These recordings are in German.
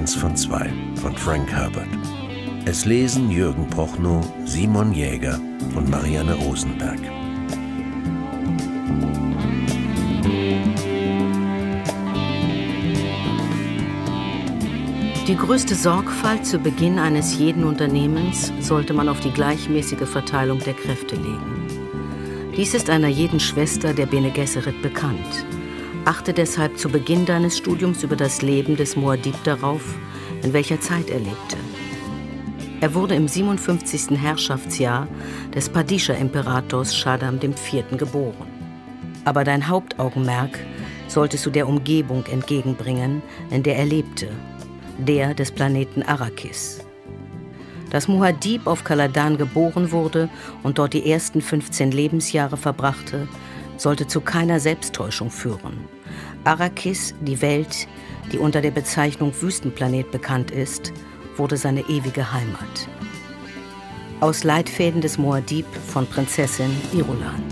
1 von 2 von Frank Herbert. Es lesen Jürgen Prochnow, Simon Jäger und Marianne Rosenberg. Die größte Sorgfalt zu Beginn eines jeden Unternehmens sollte man auf die gleichmäßige Verteilung der Kräfte legen. Dies ist einer jeden Schwester der Bene Gesserit bekannt. Achte deshalb zu Beginn deines Studiums über das Leben des Muad'Dib darauf, in welcher Zeit er lebte. Er wurde im 57. Herrschaftsjahr des Padischer-Imperators Shaddam IV. geboren. Aber dein Hauptaugenmerk solltest du der Umgebung entgegenbringen, in der er lebte, der des Planeten Arrakis. Dass Muad'Dib auf Kaladan geboren wurde und dort die ersten 15 Lebensjahre verbrachte, sollte zu keiner Selbsttäuschung führen. Arrakis, die Welt, die unter der Bezeichnung Wüstenplanet bekannt ist, wurde seine ewige Heimat. Aus Leitfäden des Moadib von Prinzessin Irulan.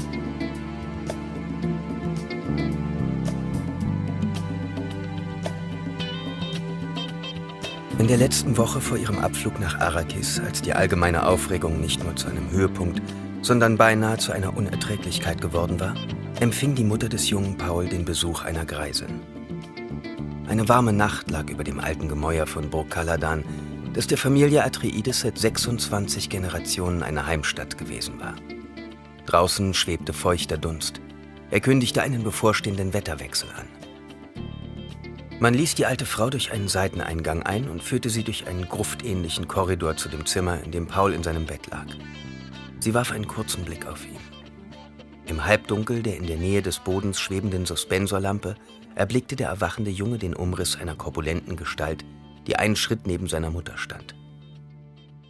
In der letzten Woche vor ihrem Abflug nach Arrakis, als die allgemeine Aufregung nicht nur zu einem Höhepunkt, sondern beinahe zu einer Unerträglichkeit geworden war, empfing die Mutter des jungen Paul den Besuch einer Greisin. Eine warme Nacht lag über dem alten Gemäuer von Burg Kaladan, das der Familie Atreides seit 26 Generationen eine Heimstatt gewesen war. Draußen schwebte feuchter Dunst. Er kündigte einen bevorstehenden Wetterwechsel an. Man ließ die alte Frau durch einen Seiteneingang ein und führte sie durch einen gruftähnlichen Korridor zu dem Zimmer, in dem Paul in seinem Bett lag. Sie warf einen kurzen Blick auf ihn. Im Halbdunkel der in der Nähe des Bodens schwebenden Suspensorlampe erblickte der erwachende Junge den Umriss einer korpulenten Gestalt, die einen Schritt neben seiner Mutter stand.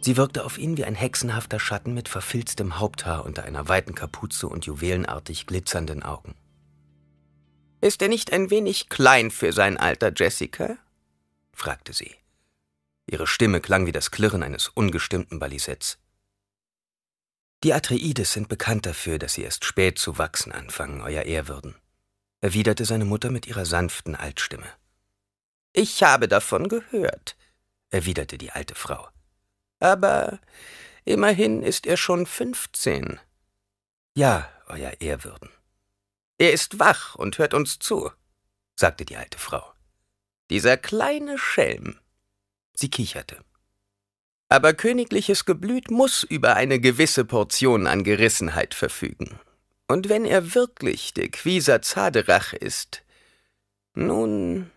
Sie wirkte auf ihn wie ein hexenhafter Schatten mit verfilztem Haupthaar unter einer weiten Kapuze und juwelenartig glitzernden Augen. Ist er nicht ein wenig klein für sein Alter, Jessica? fragte sie. Ihre Stimme klang wie das Klirren eines ungestimmten Balisetts. Die Atreides sind bekannt dafür, dass sie erst spät zu wachsen anfangen, Euer Ehrwürden, erwiderte seine Mutter mit ihrer sanften Altstimme. Ich habe davon gehört, erwiderte die alte Frau. Aber immerhin ist er schon fünfzehn. Ja, Euer Ehrwürden. Er ist wach und hört uns zu, sagte die alte Frau. Dieser kleine Schelm. Sie kicherte. Aber königliches Geblüt muss über eine gewisse Portion an Gerissenheit verfügen. Und wenn er wirklich der Quieser Zaderach ist, nun.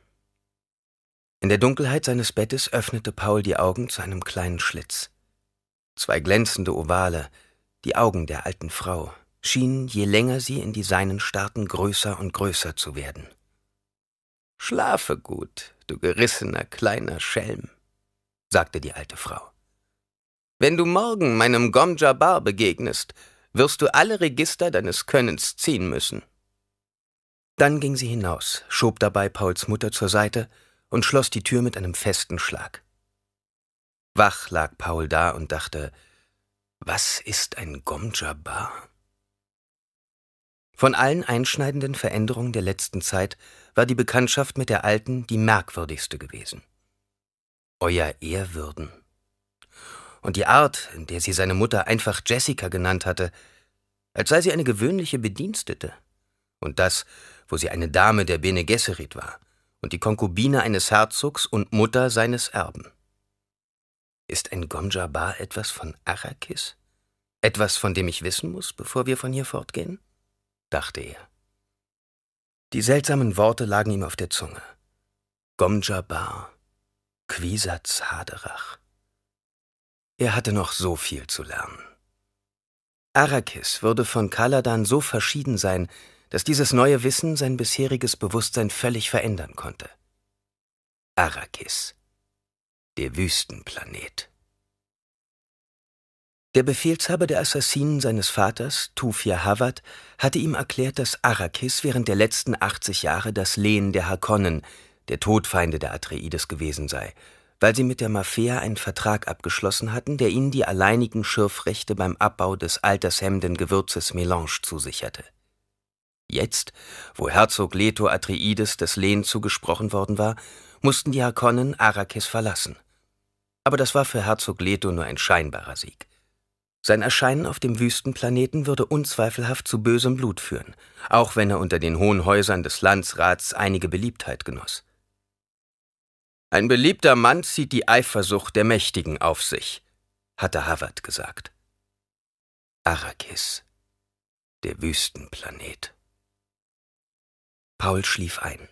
In der Dunkelheit seines Bettes öffnete Paul die Augen zu einem kleinen Schlitz. Zwei glänzende Ovale, die Augen der alten Frau, schienen, je länger sie in die seinen starrten, größer und größer zu werden. Schlafe gut, du gerissener kleiner Schelm, sagte die alte Frau. Wenn du morgen meinem Gomja Bar begegnest, wirst du alle Register deines Könnens ziehen müssen. Dann ging sie hinaus, schob dabei Pauls Mutter zur Seite und schloss die Tür mit einem festen Schlag. Wach lag Paul da und dachte, was ist ein Gomja Bar? Von allen einschneidenden Veränderungen der letzten Zeit war die Bekanntschaft mit der Alten die merkwürdigste gewesen. Euer Ehrwürden und die Art, in der sie seine Mutter einfach Jessica genannt hatte, als sei sie eine gewöhnliche Bedienstete. Und das, wo sie eine Dame der Bene Gesserit war und die Konkubine eines Herzogs und Mutter seines Erben. Ist ein Gonjabar etwas von Arrakis? Etwas, von dem ich wissen muss, bevor wir von hier fortgehen? dachte er. Die seltsamen Worte lagen ihm auf der Zunge. Gomjabar, Quisatz Haderach. Er hatte noch so viel zu lernen. Arrakis würde von Kaladan so verschieden sein, dass dieses neue Wissen sein bisheriges Bewusstsein völlig verändern konnte. Arrakis, der Wüstenplanet. Der Befehlshaber der Assassinen seines Vaters, Tufia Havat, hatte ihm erklärt, dass Arrakis während der letzten 80 Jahre das Lehen der Hakonnen, der Todfeinde der Atreides gewesen sei – weil sie mit der Mafia einen Vertrag abgeschlossen hatten, der ihnen die alleinigen Schürfrechte beim Abbau des altershemmenden Gewürzes Melange zusicherte. Jetzt, wo Herzog Leto Atreides des Lehn zugesprochen worden war, mussten die Harkonnen Arrakis verlassen. Aber das war für Herzog Leto nur ein scheinbarer Sieg. Sein Erscheinen auf dem Wüstenplaneten würde unzweifelhaft zu bösem Blut führen, auch wenn er unter den hohen Häusern des Landsrats einige Beliebtheit genoss. Ein beliebter Mann zieht die Eifersucht der Mächtigen auf sich, hatte Havard gesagt. Arrakis, der Wüstenplanet. Paul schlief ein.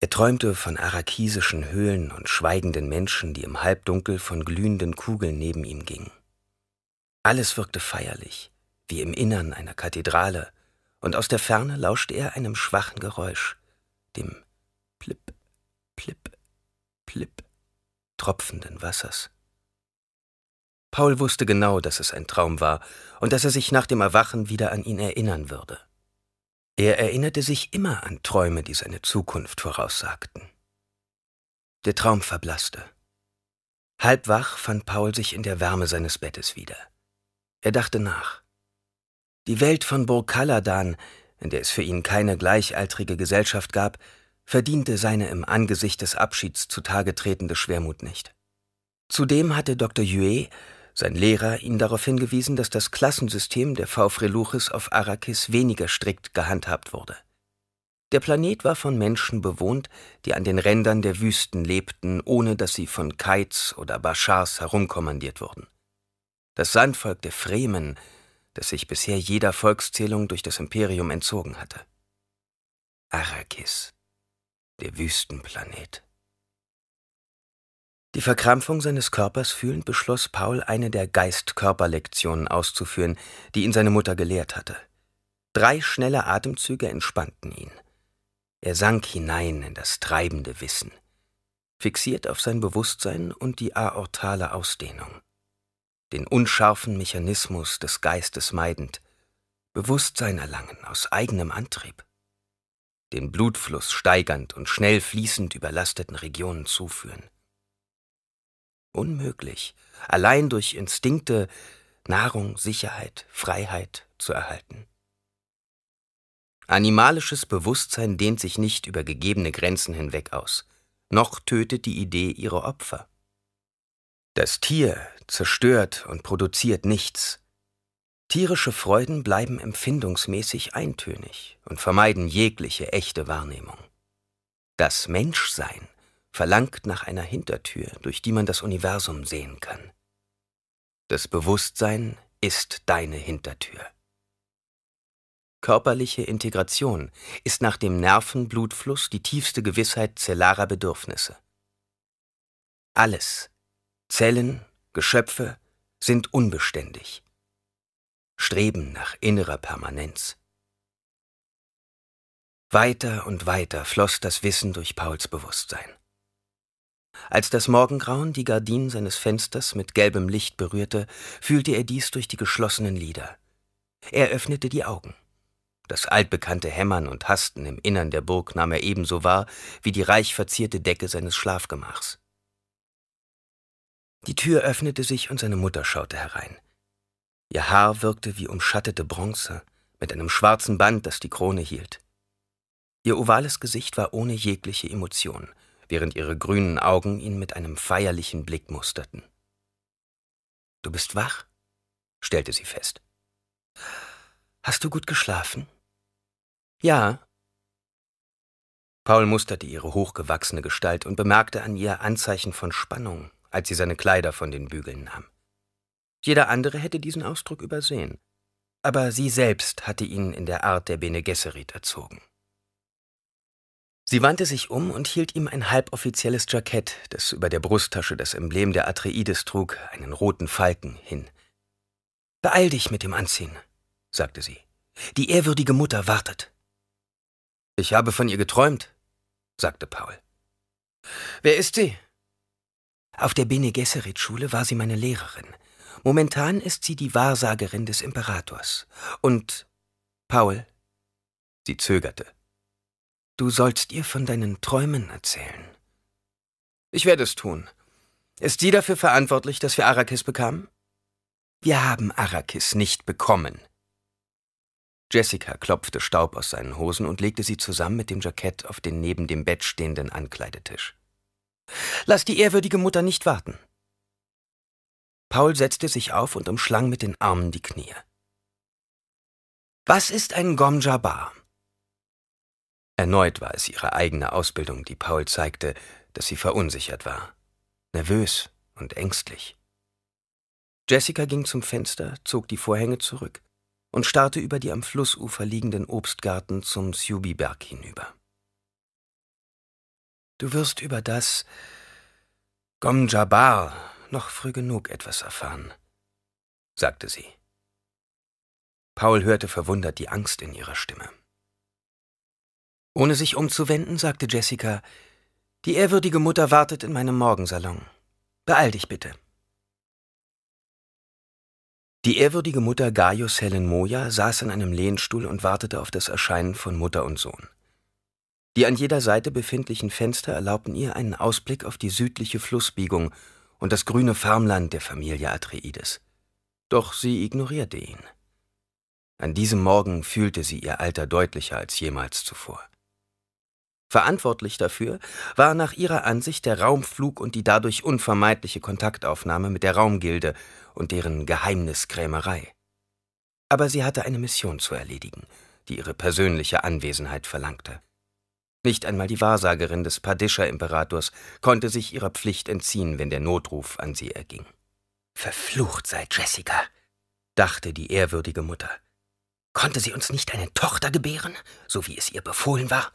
Er träumte von arakisischen Höhlen und schweigenden Menschen, die im Halbdunkel von glühenden Kugeln neben ihm gingen. Alles wirkte feierlich, wie im Innern einer Kathedrale, und aus der Ferne lauschte er einem schwachen Geräusch, dem Plipp. Plipp, Plipp tropfenden Wassers. Paul wusste genau, dass es ein Traum war und dass er sich nach dem Erwachen wieder an ihn erinnern würde. Er erinnerte sich immer an Träume, die seine Zukunft voraussagten. Der Traum verblasste. Halb wach fand Paul sich in der Wärme seines Bettes wieder. Er dachte nach. Die Welt von Burg Kaladan, in der es für ihn keine gleichaltrige Gesellschaft gab, verdiente seine im Angesicht des Abschieds zutage tretende Schwermut nicht. Zudem hatte Dr. Yue, sein Lehrer, ihn darauf hingewiesen, dass das Klassensystem der V. Freluchis auf Arrakis weniger strikt gehandhabt wurde. Der Planet war von Menschen bewohnt, die an den Rändern der Wüsten lebten, ohne dass sie von Kites oder Bashars herumkommandiert wurden. Das Sandvolk der Fremen, das sich bisher jeder Volkszählung durch das Imperium entzogen hatte. Arrakis der Wüstenplanet. Die Verkrampfung seines Körpers fühlend beschloss Paul, eine der geist körper auszuführen, die ihn seine Mutter gelehrt hatte. Drei schnelle Atemzüge entspannten ihn. Er sank hinein in das treibende Wissen, fixiert auf sein Bewusstsein und die aortale Ausdehnung, den unscharfen Mechanismus des Geistes meidend, Bewusstsein erlangen aus eigenem Antrieb den Blutfluss steigernd und schnell fließend überlasteten Regionen zuführen. Unmöglich, allein durch Instinkte Nahrung, Sicherheit, Freiheit zu erhalten. Animalisches Bewusstsein dehnt sich nicht über gegebene Grenzen hinweg aus, noch tötet die Idee ihre Opfer. Das Tier zerstört und produziert nichts, Tierische Freuden bleiben empfindungsmäßig eintönig und vermeiden jegliche echte Wahrnehmung. Das Menschsein verlangt nach einer Hintertür, durch die man das Universum sehen kann. Das Bewusstsein ist deine Hintertür. Körperliche Integration ist nach dem Nervenblutfluss die tiefste Gewissheit zellarer Bedürfnisse. Alles, Zellen, Geschöpfe, sind unbeständig Streben nach innerer Permanenz. Weiter und weiter floss das Wissen durch Pauls Bewusstsein. Als das Morgengrauen die Gardinen seines Fensters mit gelbem Licht berührte, fühlte er dies durch die geschlossenen Lider. Er öffnete die Augen. Das altbekannte Hämmern und Hasten im Innern der Burg nahm er ebenso wahr wie die reich verzierte Decke seines Schlafgemachs. Die Tür öffnete sich und seine Mutter schaute herein. Ihr Haar wirkte wie umschattete Bronze mit einem schwarzen Band, das die Krone hielt. Ihr ovales Gesicht war ohne jegliche Emotion, während ihre grünen Augen ihn mit einem feierlichen Blick musterten. Du bist wach? stellte sie fest. Hast du gut geschlafen? Ja. Paul musterte ihre hochgewachsene Gestalt und bemerkte an ihr Anzeichen von Spannung, als sie seine Kleider von den Bügeln nahm. Jeder andere hätte diesen Ausdruck übersehen. Aber sie selbst hatte ihn in der Art der Bene Gesserit erzogen. Sie wandte sich um und hielt ihm ein halboffizielles Jackett, das über der Brusttasche das Emblem der Atreides trug, einen roten Falken, hin. Beeil dich mit dem Anziehen, sagte sie. Die ehrwürdige Mutter wartet. Ich habe von ihr geträumt, sagte Paul. Wer ist sie? Auf der Bene Gesserit Schule war sie meine Lehrerin. Momentan ist sie die Wahrsagerin des Imperators. Und Paul, sie zögerte. Du sollst ihr von deinen Träumen erzählen. Ich werde es tun. Ist sie dafür verantwortlich, dass wir Arrakis bekamen? Wir haben Arrakis nicht bekommen. Jessica klopfte Staub aus seinen Hosen und legte sie zusammen mit dem Jackett auf den neben dem Bett stehenden Ankleidetisch. Lass die ehrwürdige Mutter nicht warten. Paul setzte sich auf und umschlang mit den Armen die Knie. Was ist ein Gomjabar? Erneut war es ihre eigene Ausbildung, die Paul zeigte, dass sie verunsichert war, nervös und ängstlich. Jessica ging zum Fenster, zog die Vorhänge zurück und starrte über die am Flussufer liegenden Obstgarten zum Sjubi-Berg hinüber. Du wirst über das Gomjabar noch früh genug etwas erfahren, sagte sie. Paul hörte verwundert die Angst in ihrer Stimme. Ohne sich umzuwenden, sagte Jessica, die ehrwürdige Mutter wartet in meinem Morgensalon. Beeil dich bitte. Die ehrwürdige Mutter Gaius Helen Moja saß in einem Lehnstuhl und wartete auf das Erscheinen von Mutter und Sohn. Die an jeder Seite befindlichen Fenster erlaubten ihr einen Ausblick auf die südliche Flussbiegung und das grüne Farmland der Familie Atreides. Doch sie ignorierte ihn. An diesem Morgen fühlte sie ihr Alter deutlicher als jemals zuvor. Verantwortlich dafür war nach ihrer Ansicht der Raumflug und die dadurch unvermeidliche Kontaktaufnahme mit der Raumgilde und deren Geheimniskrämerei. Aber sie hatte eine Mission zu erledigen, die ihre persönliche Anwesenheit verlangte. Nicht einmal die Wahrsagerin des Padischer-Imperators konnte sich ihrer Pflicht entziehen, wenn der Notruf an sie erging. Verflucht sei Jessica, dachte die ehrwürdige Mutter. Konnte sie uns nicht eine Tochter gebären, so wie es ihr befohlen war?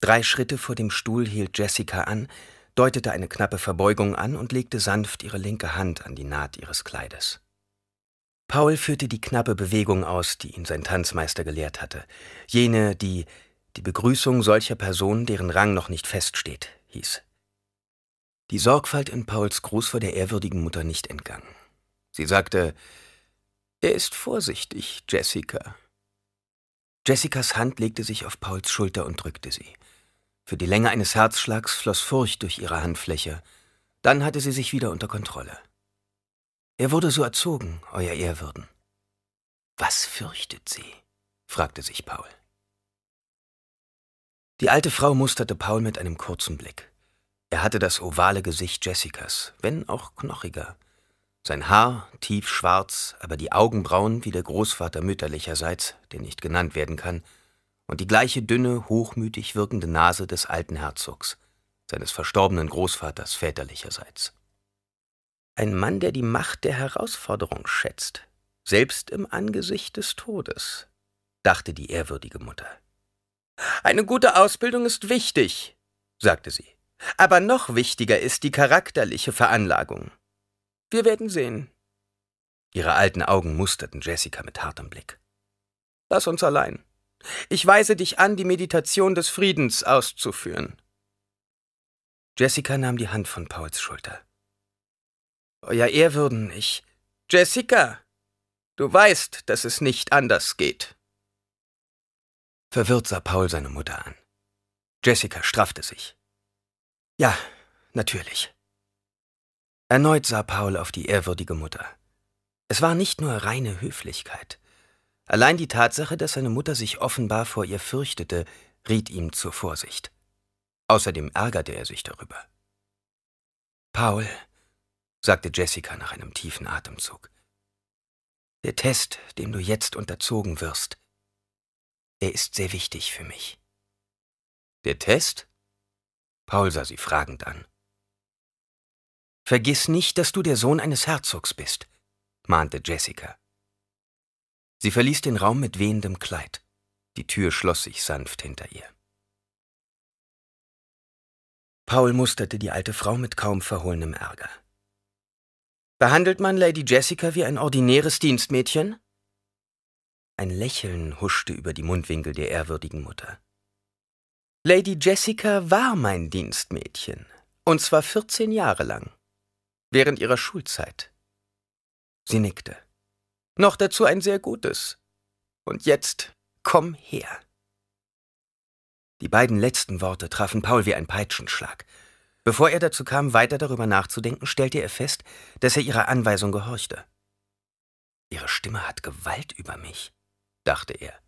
Drei Schritte vor dem Stuhl hielt Jessica an, deutete eine knappe Verbeugung an und legte sanft ihre linke Hand an die Naht ihres Kleides. Paul führte die knappe Bewegung aus, die ihn sein Tanzmeister gelehrt hatte, jene, die die Begrüßung solcher Personen, deren Rang noch nicht feststeht, hieß. Die Sorgfalt in Pauls Gruß war der ehrwürdigen Mutter nicht entgangen. Sie sagte, er ist vorsichtig, Jessica. Jessicas Hand legte sich auf Pauls Schulter und drückte sie. Für die Länge eines Herzschlags floss Furcht durch ihre Handfläche. Dann hatte sie sich wieder unter Kontrolle. Er wurde so erzogen, Euer Ehrwürden. Was fürchtet sie? fragte sich Paul. Die alte Frau musterte Paul mit einem kurzen Blick. Er hatte das ovale Gesicht Jessicas, wenn auch knochiger. Sein Haar tief schwarz, aber die Augenbrauen wie der Großvater mütterlicherseits, der nicht genannt werden kann, und die gleiche dünne, hochmütig wirkende Nase des alten Herzogs, seines verstorbenen Großvaters väterlicherseits. Ein Mann, der die Macht der Herausforderung schätzt, selbst im Angesicht des Todes, dachte die ehrwürdige Mutter. Eine gute Ausbildung ist wichtig, sagte sie. Aber noch wichtiger ist die charakterliche Veranlagung. Wir werden sehen. Ihre alten Augen musterten Jessica mit hartem Blick. Lass uns allein. Ich weise dich an, die Meditation des Friedens auszuführen. Jessica nahm die Hand von Pauls Schulter. Euer Ehrwürden, ich. Jessica! Du weißt, dass es nicht anders geht. Verwirrt sah Paul seine Mutter an. Jessica straffte sich. Ja, natürlich. Erneut sah Paul auf die ehrwürdige Mutter. Es war nicht nur reine Höflichkeit. Allein die Tatsache, dass seine Mutter sich offenbar vor ihr fürchtete, riet ihm zur Vorsicht. Außerdem ärgerte er sich darüber. Paul, sagte Jessica nach einem tiefen Atemzug, der Test, dem du jetzt unterzogen wirst, er ist sehr wichtig für mich. Der Test? Paul sah sie fragend an. Vergiss nicht, dass du der Sohn eines Herzogs bist, mahnte Jessica. Sie verließ den Raum mit wehendem Kleid. Die Tür schloss sich sanft hinter ihr. Paul musterte die alte Frau mit kaum verhohlenem Ärger. Behandelt man Lady Jessica wie ein ordinäres Dienstmädchen? Ein Lächeln huschte über die Mundwinkel der ehrwürdigen Mutter. Lady Jessica war mein Dienstmädchen, und zwar 14 Jahre lang, während ihrer Schulzeit. Sie nickte. Noch dazu ein sehr gutes. Und jetzt komm her. Die beiden letzten Worte trafen Paul wie ein Peitschenschlag. Bevor er dazu kam, weiter darüber nachzudenken, stellte er fest, dass er ihrer Anweisung gehorchte. Ihre Stimme hat Gewalt über mich dachte er.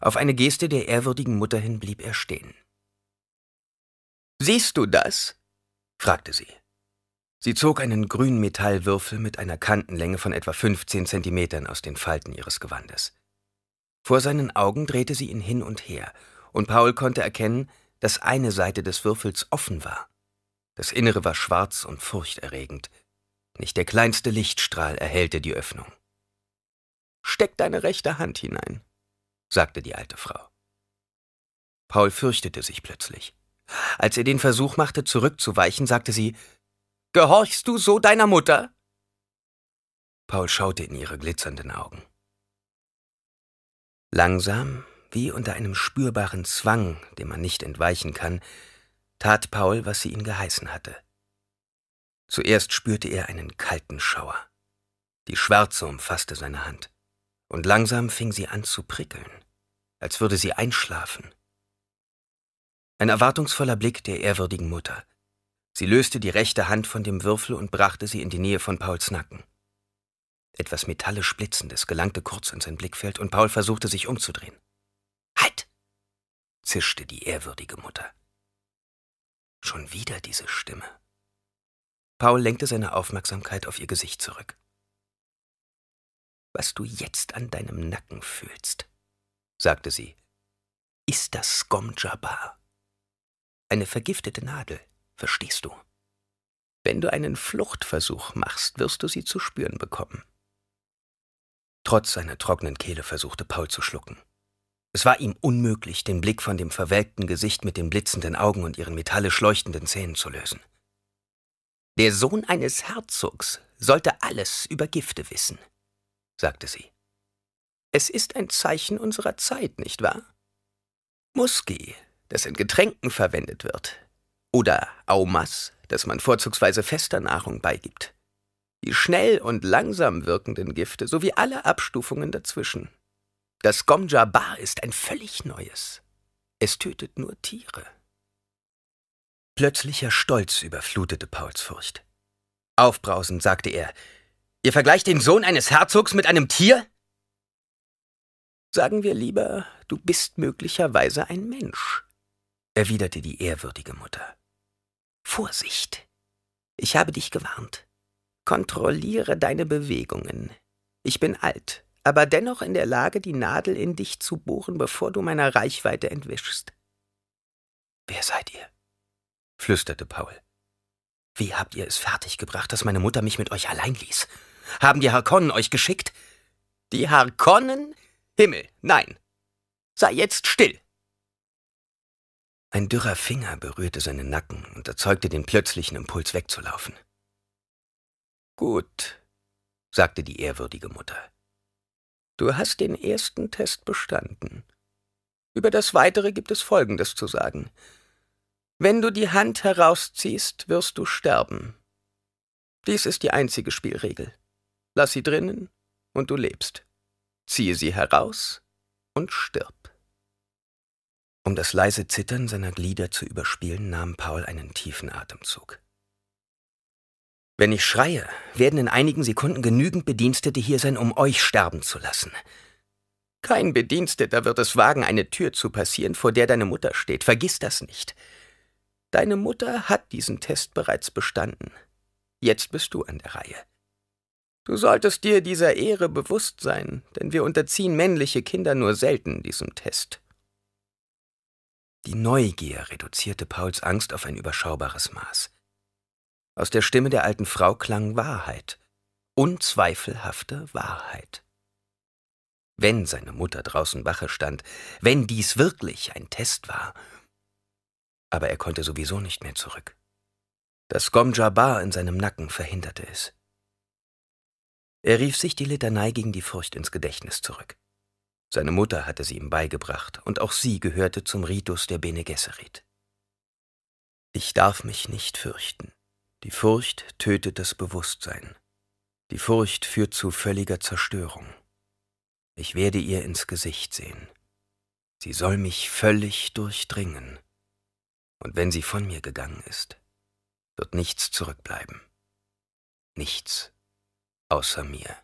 Auf eine Geste der ehrwürdigen Mutter hin blieb er stehen. Siehst du das? fragte sie. Sie zog einen grünen Metallwürfel mit einer Kantenlänge von etwa 15 Zentimetern aus den Falten ihres Gewandes. Vor seinen Augen drehte sie ihn hin und her, und Paul konnte erkennen, dass eine Seite des Würfels offen war. Das Innere war schwarz und furchterregend. Nicht der kleinste Lichtstrahl erhellte die Öffnung. Steck deine rechte Hand hinein, sagte die alte Frau. Paul fürchtete sich plötzlich. Als er den Versuch machte, zurückzuweichen, sagte sie Gehorchst du so deiner Mutter? Paul schaute in ihre glitzernden Augen. Langsam, wie unter einem spürbaren Zwang, dem man nicht entweichen kann, tat Paul, was sie ihn geheißen hatte. Zuerst spürte er einen kalten Schauer. Die Schwärze umfasste seine Hand und langsam fing sie an zu prickeln, als würde sie einschlafen. Ein erwartungsvoller Blick der ehrwürdigen Mutter. Sie löste die rechte Hand von dem Würfel und brachte sie in die Nähe von Pauls Nacken. Etwas metallisch Blitzendes gelangte kurz in sein Blickfeld und Paul versuchte sich umzudrehen. Halt! zischte die ehrwürdige Mutter. Schon wieder diese Stimme. Paul lenkte seine Aufmerksamkeit auf ihr Gesicht zurück was du jetzt an deinem Nacken fühlst, sagte sie, ist das Skomjabar. Eine vergiftete Nadel, verstehst du? Wenn du einen Fluchtversuch machst, wirst du sie zu spüren bekommen. Trotz seiner trockenen Kehle versuchte Paul zu schlucken. Es war ihm unmöglich, den Blick von dem verwelkten Gesicht mit den blitzenden Augen und ihren metallisch leuchtenden Zähnen zu lösen. Der Sohn eines Herzogs sollte alles über Gifte wissen, sagte sie. Es ist ein Zeichen unserer Zeit, nicht wahr? Muski, das in Getränken verwendet wird, oder Aumas, das man vorzugsweise fester Nahrung beigibt. Die schnell und langsam wirkenden Gifte sowie alle Abstufungen dazwischen. Das Gomjabar ist ein völlig neues. Es tötet nur Tiere. Plötzlicher Stolz überflutete Pauls Furcht. Aufbrausend sagte er, Ihr vergleicht den Sohn eines Herzogs mit einem Tier? Sagen wir lieber, du bist möglicherweise ein Mensch, erwiderte die ehrwürdige Mutter. Vorsicht! Ich habe dich gewarnt. Kontrolliere deine Bewegungen. Ich bin alt, aber dennoch in der Lage, die Nadel in dich zu bohren, bevor du meiner Reichweite entwischst. Wer seid ihr? flüsterte Paul. Wie habt ihr es fertiggebracht, dass meine Mutter mich mit euch allein ließ? Haben die Harkonnen euch geschickt? Die Harkonnen? Himmel, nein. Sei jetzt still. Ein dürrer Finger berührte seinen Nacken und erzeugte den plötzlichen Impuls wegzulaufen. Gut, sagte die ehrwürdige Mutter. Du hast den ersten Test bestanden. Über das Weitere gibt es Folgendes zu sagen. Wenn du die Hand herausziehst, wirst du sterben. Dies ist die einzige Spielregel. Lass sie drinnen und du lebst. Ziehe sie heraus und stirb. Um das leise Zittern seiner Glieder zu überspielen, nahm Paul einen tiefen Atemzug. Wenn ich schreie, werden in einigen Sekunden genügend Bedienstete hier sein, um euch sterben zu lassen. Kein Bediensteter wird es wagen, eine Tür zu passieren, vor der deine Mutter steht. Vergiss das nicht. Deine Mutter hat diesen Test bereits bestanden. Jetzt bist du an der Reihe. Du solltest dir dieser Ehre bewusst sein, denn wir unterziehen männliche Kinder nur selten diesem Test. Die Neugier reduzierte Pauls Angst auf ein überschaubares Maß. Aus der Stimme der alten Frau klang Wahrheit, unzweifelhafte Wahrheit. Wenn seine Mutter draußen Wache stand, wenn dies wirklich ein Test war. Aber er konnte sowieso nicht mehr zurück. Das Gomjabar in seinem Nacken verhinderte es. Er rief sich die Litanei gegen die Furcht ins Gedächtnis zurück. Seine Mutter hatte sie ihm beigebracht, und auch sie gehörte zum Ritus der Bene Gesserit. Ich darf mich nicht fürchten. Die Furcht tötet das Bewusstsein. Die Furcht führt zu völliger Zerstörung. Ich werde ihr ins Gesicht sehen. Sie soll mich völlig durchdringen. Und wenn sie von mir gegangen ist, wird nichts zurückbleiben. Nichts außer mir.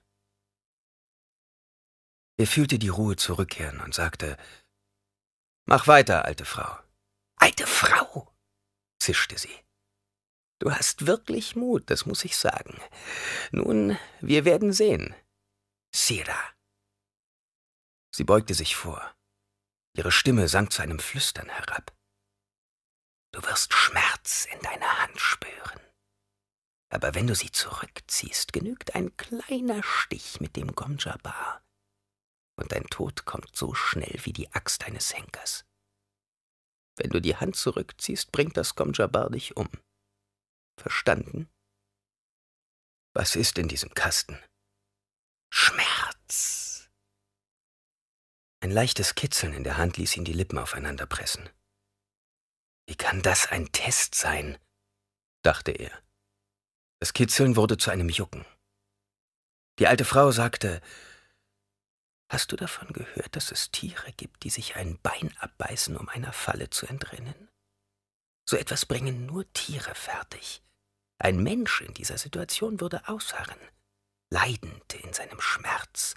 Er fühlte die Ruhe zurückkehren und sagte, Mach weiter, alte Frau. Alte Frau, zischte sie. Du hast wirklich Mut, das muss ich sagen. Nun, wir werden sehen. Sira. Sie beugte sich vor. Ihre Stimme sank zu einem Flüstern herab. Du wirst Schmerz in deiner Hand spüren aber wenn du sie zurückziehst, genügt ein kleiner Stich mit dem Gomjabar, und dein Tod kommt so schnell wie die Axt eines Henkers. Wenn du die Hand zurückziehst, bringt das Gomjabar dich um. Verstanden? Was ist in diesem Kasten? Schmerz! Ein leichtes Kitzeln in der Hand ließ ihn die Lippen aufeinander pressen. Wie kann das ein Test sein? dachte er. Das Kitzeln wurde zu einem Jucken. Die alte Frau sagte, Hast du davon gehört, dass es Tiere gibt, die sich ein Bein abbeißen, um einer Falle zu entrinnen? So etwas bringen nur Tiere fertig. Ein Mensch in dieser Situation würde ausharren, leidend in seinem Schmerz,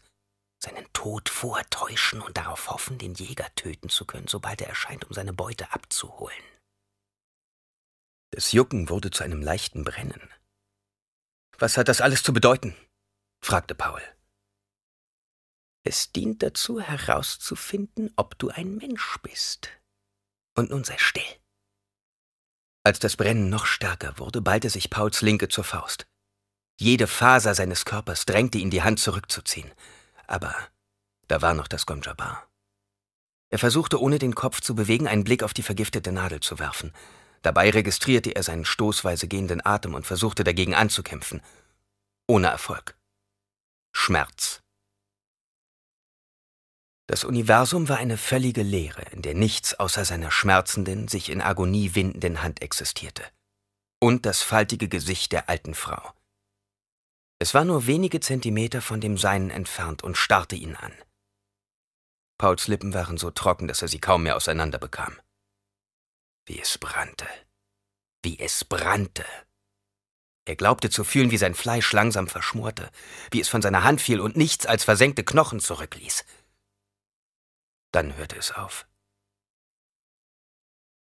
seinen Tod vortäuschen und darauf hoffen, den Jäger töten zu können, sobald er erscheint, um seine Beute abzuholen. Das Jucken wurde zu einem leichten Brennen. Was hat das alles zu bedeuten? fragte Paul. Es dient dazu herauszufinden, ob du ein Mensch bist. Und nun sei still. Als das Brennen noch stärker wurde, ballte sich Pauls linke zur Faust. Jede Faser seines Körpers drängte ihn, die Hand zurückzuziehen. Aber da war noch das Gonjabar. Er versuchte, ohne den Kopf zu bewegen, einen Blick auf die vergiftete Nadel zu werfen. Dabei registrierte er seinen stoßweise gehenden Atem und versuchte dagegen anzukämpfen. Ohne Erfolg. Schmerz. Das Universum war eine völlige Leere, in der nichts außer seiner schmerzenden, sich in Agonie windenden Hand existierte. Und das faltige Gesicht der alten Frau. Es war nur wenige Zentimeter von dem Seinen entfernt und starrte ihn an. Pauls Lippen waren so trocken, dass er sie kaum mehr auseinanderbekam. bekam. Wie es brannte. Wie es brannte. Er glaubte zu fühlen, wie sein Fleisch langsam verschmorte, wie es von seiner Hand fiel und nichts als versenkte Knochen zurückließ. Dann hörte es auf.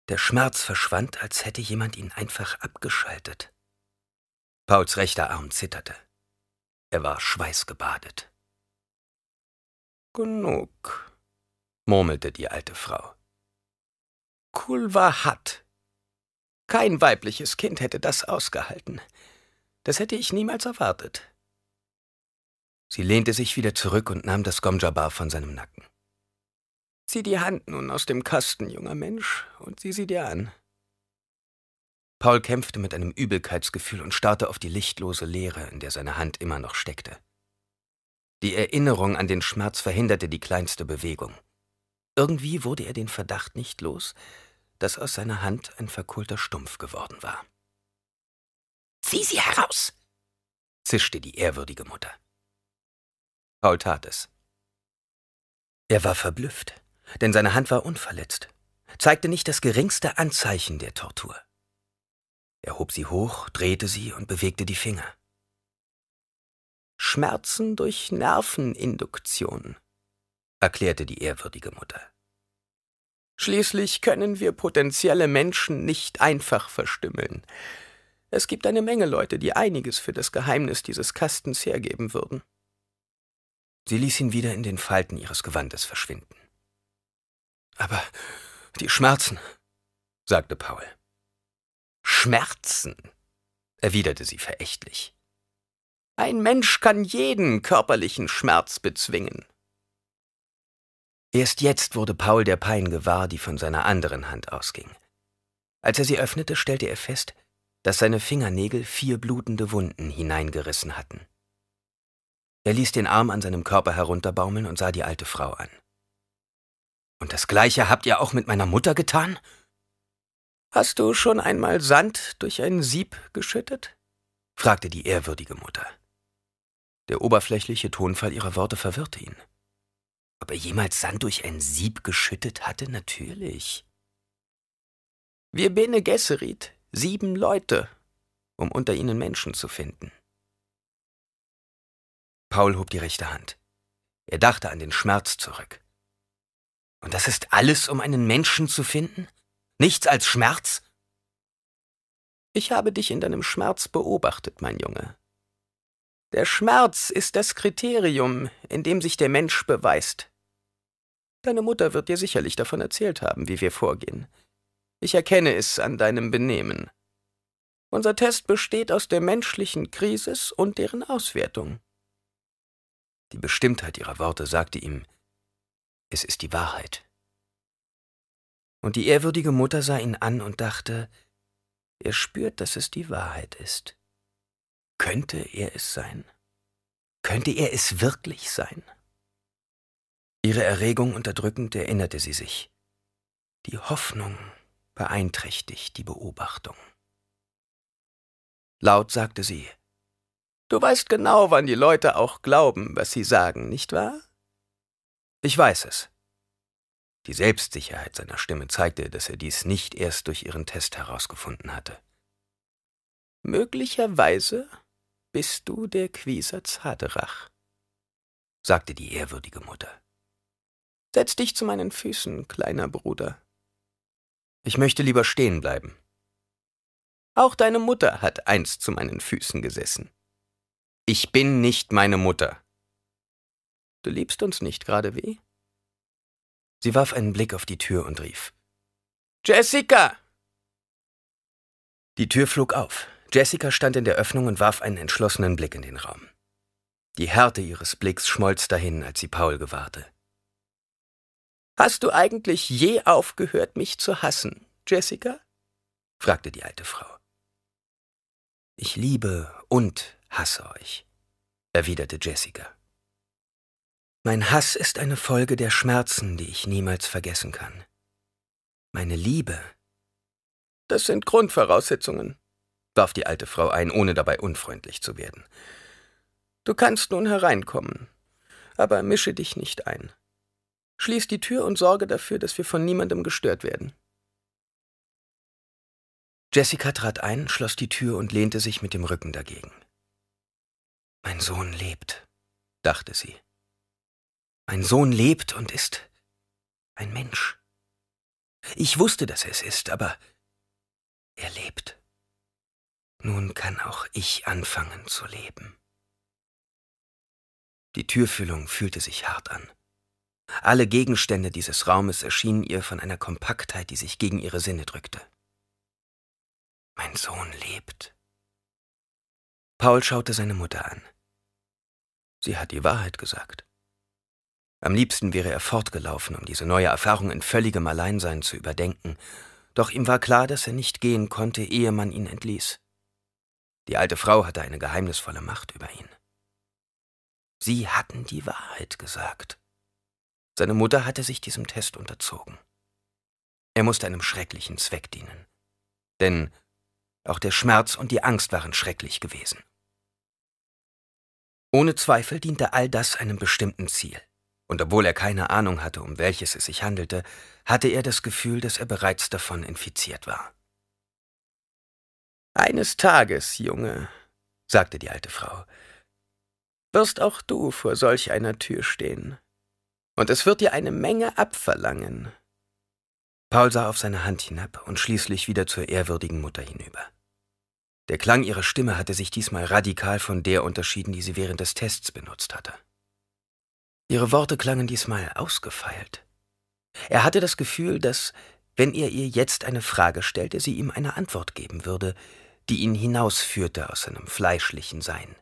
Der Schmerz verschwand, als hätte jemand ihn einfach abgeschaltet. Pauls rechter Arm zitterte. Er war schweißgebadet. Genug, murmelte die alte Frau. Kulva Hat. Kein weibliches Kind hätte das ausgehalten. Das hätte ich niemals erwartet. Sie lehnte sich wieder zurück und nahm das Gomjabar von seinem Nacken. Zieh die Hand nun aus dem Kasten, junger Mensch, und sieh sie dir an. Paul kämpfte mit einem Übelkeitsgefühl und starrte auf die lichtlose Leere, in der seine Hand immer noch steckte. Die Erinnerung an den Schmerz verhinderte die kleinste Bewegung. Irgendwie wurde er den Verdacht nicht los, dass aus seiner Hand ein verkohlter Stumpf geworden war. Zieh sie heraus! zischte die ehrwürdige Mutter. Paul tat es. Er war verblüfft, denn seine Hand war unverletzt, zeigte nicht das geringste Anzeichen der Tortur. Er hob sie hoch, drehte sie und bewegte die Finger. Schmerzen durch Nerveninduktion, erklärte die ehrwürdige Mutter. Schließlich können wir potenzielle Menschen nicht einfach verstümmeln. Es gibt eine Menge Leute, die einiges für das Geheimnis dieses Kastens hergeben würden. Sie ließ ihn wieder in den Falten ihres Gewandes verschwinden. Aber die Schmerzen, sagte Paul. Schmerzen, erwiderte sie verächtlich. Ein Mensch kann jeden körperlichen Schmerz bezwingen. Erst jetzt wurde Paul der Pein gewahr, die von seiner anderen Hand ausging. Als er sie öffnete, stellte er fest, dass seine Fingernägel vier blutende Wunden hineingerissen hatten. Er ließ den Arm an seinem Körper herunterbaumeln und sah die alte Frau an. Und das gleiche habt ihr auch mit meiner Mutter getan? Hast du schon einmal Sand durch ein Sieb geschüttet? fragte die ehrwürdige Mutter. Der oberflächliche Tonfall ihrer Worte verwirrte ihn. Ob er jemals Sand durch ein Sieb geschüttet hatte? Natürlich. Wir Bene Gesserit, sieben Leute, um unter ihnen Menschen zu finden. Paul hob die rechte Hand. Er dachte an den Schmerz zurück. Und das ist alles, um einen Menschen zu finden? Nichts als Schmerz? Ich habe dich in deinem Schmerz beobachtet, mein Junge. Der Schmerz ist das Kriterium, in dem sich der Mensch beweist. Deine Mutter wird dir sicherlich davon erzählt haben, wie wir vorgehen. Ich erkenne es an deinem Benehmen. Unser Test besteht aus der menschlichen Krise und deren Auswertung. Die Bestimmtheit ihrer Worte sagte ihm, es ist die Wahrheit. Und die ehrwürdige Mutter sah ihn an und dachte, er spürt, dass es die Wahrheit ist. Könnte er es sein? Könnte er es wirklich sein? Ihre Erregung unterdrückend erinnerte sie sich. Die Hoffnung beeinträchtigt die Beobachtung. Laut sagte sie Du weißt genau, wann die Leute auch glauben, was sie sagen, nicht wahr? Ich weiß es. Die Selbstsicherheit seiner Stimme zeigte, dass er dies nicht erst durch ihren Test herausgefunden hatte. Möglicherweise bist du der Quisatz Zaderach, sagte die ehrwürdige Mutter. Setz dich zu meinen Füßen, kleiner Bruder. Ich möchte lieber stehen bleiben. Auch deine Mutter hat einst zu meinen Füßen gesessen. Ich bin nicht meine Mutter. Du liebst uns nicht gerade weh? Sie warf einen Blick auf die Tür und rief Jessica. Die Tür flog auf. Jessica stand in der Öffnung und warf einen entschlossenen Blick in den Raum. Die Härte ihres Blicks schmolz dahin, als sie Paul gewahrte. Hast du eigentlich je aufgehört, mich zu hassen, Jessica? fragte die alte Frau. Ich liebe und hasse euch, erwiderte Jessica. Mein Hass ist eine Folge der Schmerzen, die ich niemals vergessen kann. Meine Liebe. Das sind Grundvoraussetzungen, warf die alte Frau ein, ohne dabei unfreundlich zu werden. Du kannst nun hereinkommen, aber mische dich nicht ein. Schließ die Tür und sorge dafür, dass wir von niemandem gestört werden. Jessica trat ein, schloss die Tür und lehnte sich mit dem Rücken dagegen. Mein Sohn lebt, dachte sie. Mein Sohn lebt und ist ein Mensch. Ich wusste, dass er es ist, aber er lebt. Nun kann auch ich anfangen zu leben. Die Türfüllung fühlte sich hart an. Alle Gegenstände dieses Raumes erschienen ihr von einer Kompaktheit, die sich gegen ihre Sinne drückte. Mein Sohn lebt. Paul schaute seine Mutter an. Sie hat die Wahrheit gesagt. Am liebsten wäre er fortgelaufen, um diese neue Erfahrung in völligem Alleinsein zu überdenken, doch ihm war klar, dass er nicht gehen konnte, ehe man ihn entließ. Die alte Frau hatte eine geheimnisvolle Macht über ihn. Sie hatten die Wahrheit gesagt. Seine Mutter hatte sich diesem Test unterzogen. Er musste einem schrecklichen Zweck dienen. Denn auch der Schmerz und die Angst waren schrecklich gewesen. Ohne Zweifel diente all das einem bestimmten Ziel. Und obwohl er keine Ahnung hatte, um welches es sich handelte, hatte er das Gefühl, dass er bereits davon infiziert war. Eines Tages, Junge, sagte die alte Frau, wirst auch du vor solch einer Tür stehen und es wird dir eine Menge abverlangen. Paul sah auf seine Hand hinab und schließlich wieder zur ehrwürdigen Mutter hinüber. Der Klang ihrer Stimme hatte sich diesmal radikal von der unterschieden, die sie während des Tests benutzt hatte. Ihre Worte klangen diesmal ausgefeilt. Er hatte das Gefühl, dass, wenn er ihr jetzt eine Frage stellte, sie ihm eine Antwort geben würde, die ihn hinausführte aus seinem fleischlichen Sein,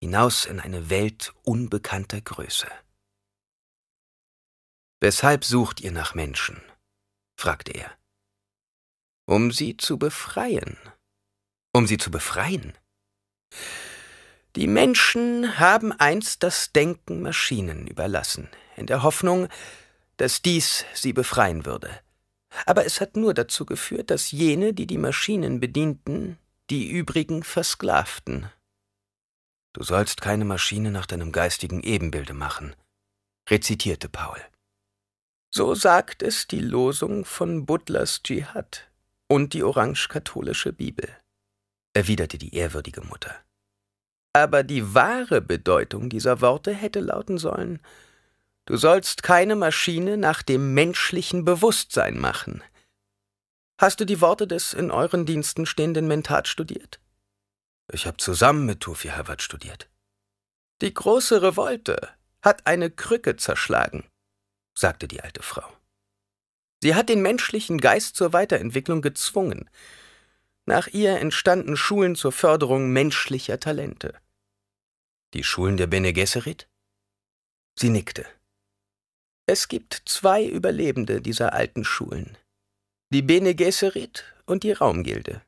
hinaus in eine Welt unbekannter Größe. Weshalb sucht ihr nach Menschen? fragte er. Um sie zu befreien. Um sie zu befreien? Die Menschen haben einst das Denken Maschinen überlassen, in der Hoffnung, dass dies sie befreien würde. Aber es hat nur dazu geführt, dass jene, die die Maschinen bedienten, die übrigen versklavten. Du sollst keine Maschine nach deinem geistigen Ebenbilde machen, rezitierte Paul. So sagt es die Losung von Butlers Dschihad und die orange-katholische Bibel, erwiderte die ehrwürdige Mutter. Aber die wahre Bedeutung dieser Worte hätte lauten sollen, du sollst keine Maschine nach dem menschlichen Bewusstsein machen. Hast du die Worte des in euren Diensten stehenden Mentat studiert? Ich habe zusammen mit Tufi Harvard studiert. Die große Revolte hat eine Krücke zerschlagen sagte die alte Frau. Sie hat den menschlichen Geist zur Weiterentwicklung gezwungen. Nach ihr entstanden Schulen zur Förderung menschlicher Talente. Die Schulen der Bene Gesserit? Sie nickte. Es gibt zwei Überlebende dieser alten Schulen. Die Bene Gesserit und die Raumgilde.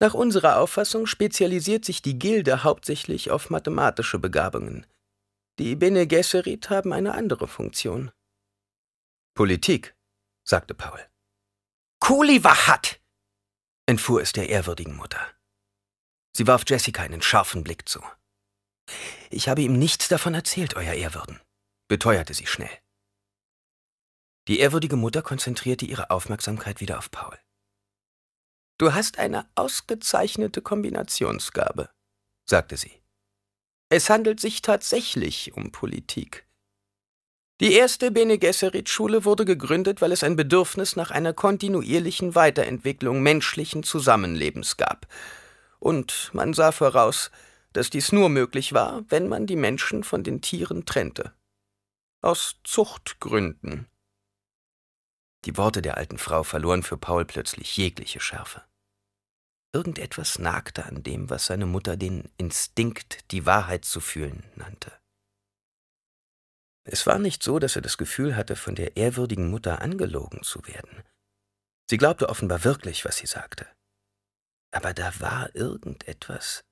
Nach unserer Auffassung spezialisiert sich die Gilde hauptsächlich auf mathematische Begabungen. Die Bene Gesserit haben eine andere Funktion. Politik, sagte Paul. Kuliwachat! entfuhr es der ehrwürdigen Mutter. Sie warf Jessica einen scharfen Blick zu. Ich habe ihm nichts davon erzählt, Euer Ehrwürden, beteuerte sie schnell. Die ehrwürdige Mutter konzentrierte ihre Aufmerksamkeit wieder auf Paul. Du hast eine ausgezeichnete Kombinationsgabe, sagte sie. Es handelt sich tatsächlich um Politik. Die erste Bene Gesserit Schule wurde gegründet, weil es ein Bedürfnis nach einer kontinuierlichen Weiterentwicklung menschlichen Zusammenlebens gab. Und man sah voraus, dass dies nur möglich war, wenn man die Menschen von den Tieren trennte. Aus Zuchtgründen. Die Worte der alten Frau verloren für Paul plötzlich jegliche Schärfe. Irgendetwas nagte an dem, was seine Mutter den Instinkt, die Wahrheit zu fühlen, nannte. Es war nicht so, dass er das Gefühl hatte, von der ehrwürdigen Mutter angelogen zu werden. Sie glaubte offenbar wirklich, was sie sagte. Aber da war irgendetwas,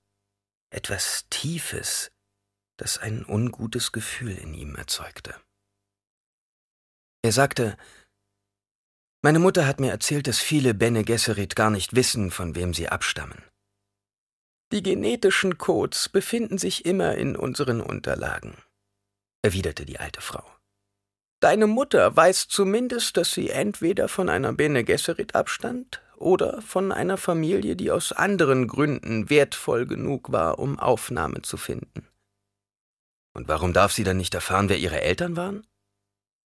etwas Tiefes, das ein ungutes Gefühl in ihm erzeugte. Er sagte, meine Mutter hat mir erzählt, dass viele Bene Gesserit gar nicht wissen, von wem sie abstammen. Die genetischen Codes befinden sich immer in unseren Unterlagen erwiderte die alte Frau. Deine Mutter weiß zumindest, dass sie entweder von einer Bene Gesserit abstand oder von einer Familie, die aus anderen Gründen wertvoll genug war, um Aufnahme zu finden. Und warum darf sie dann nicht erfahren, wer ihre Eltern waren?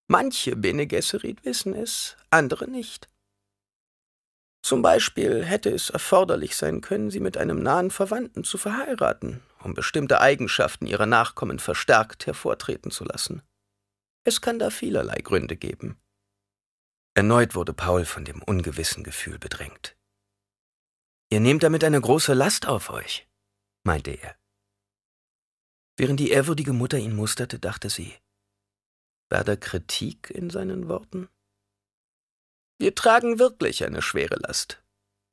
Manche Bene Gesserit wissen es, andere nicht. Zum Beispiel hätte es erforderlich sein können, sie mit einem nahen Verwandten zu verheiraten, um bestimmte Eigenschaften ihrer Nachkommen verstärkt hervortreten zu lassen. Es kann da vielerlei Gründe geben. Erneut wurde Paul von dem ungewissen Gefühl bedrängt. Ihr nehmt damit eine große Last auf euch, meinte er. Während die ehrwürdige Mutter ihn musterte, dachte sie, war da Kritik in seinen Worten? Wir tragen wirklich eine schwere Last,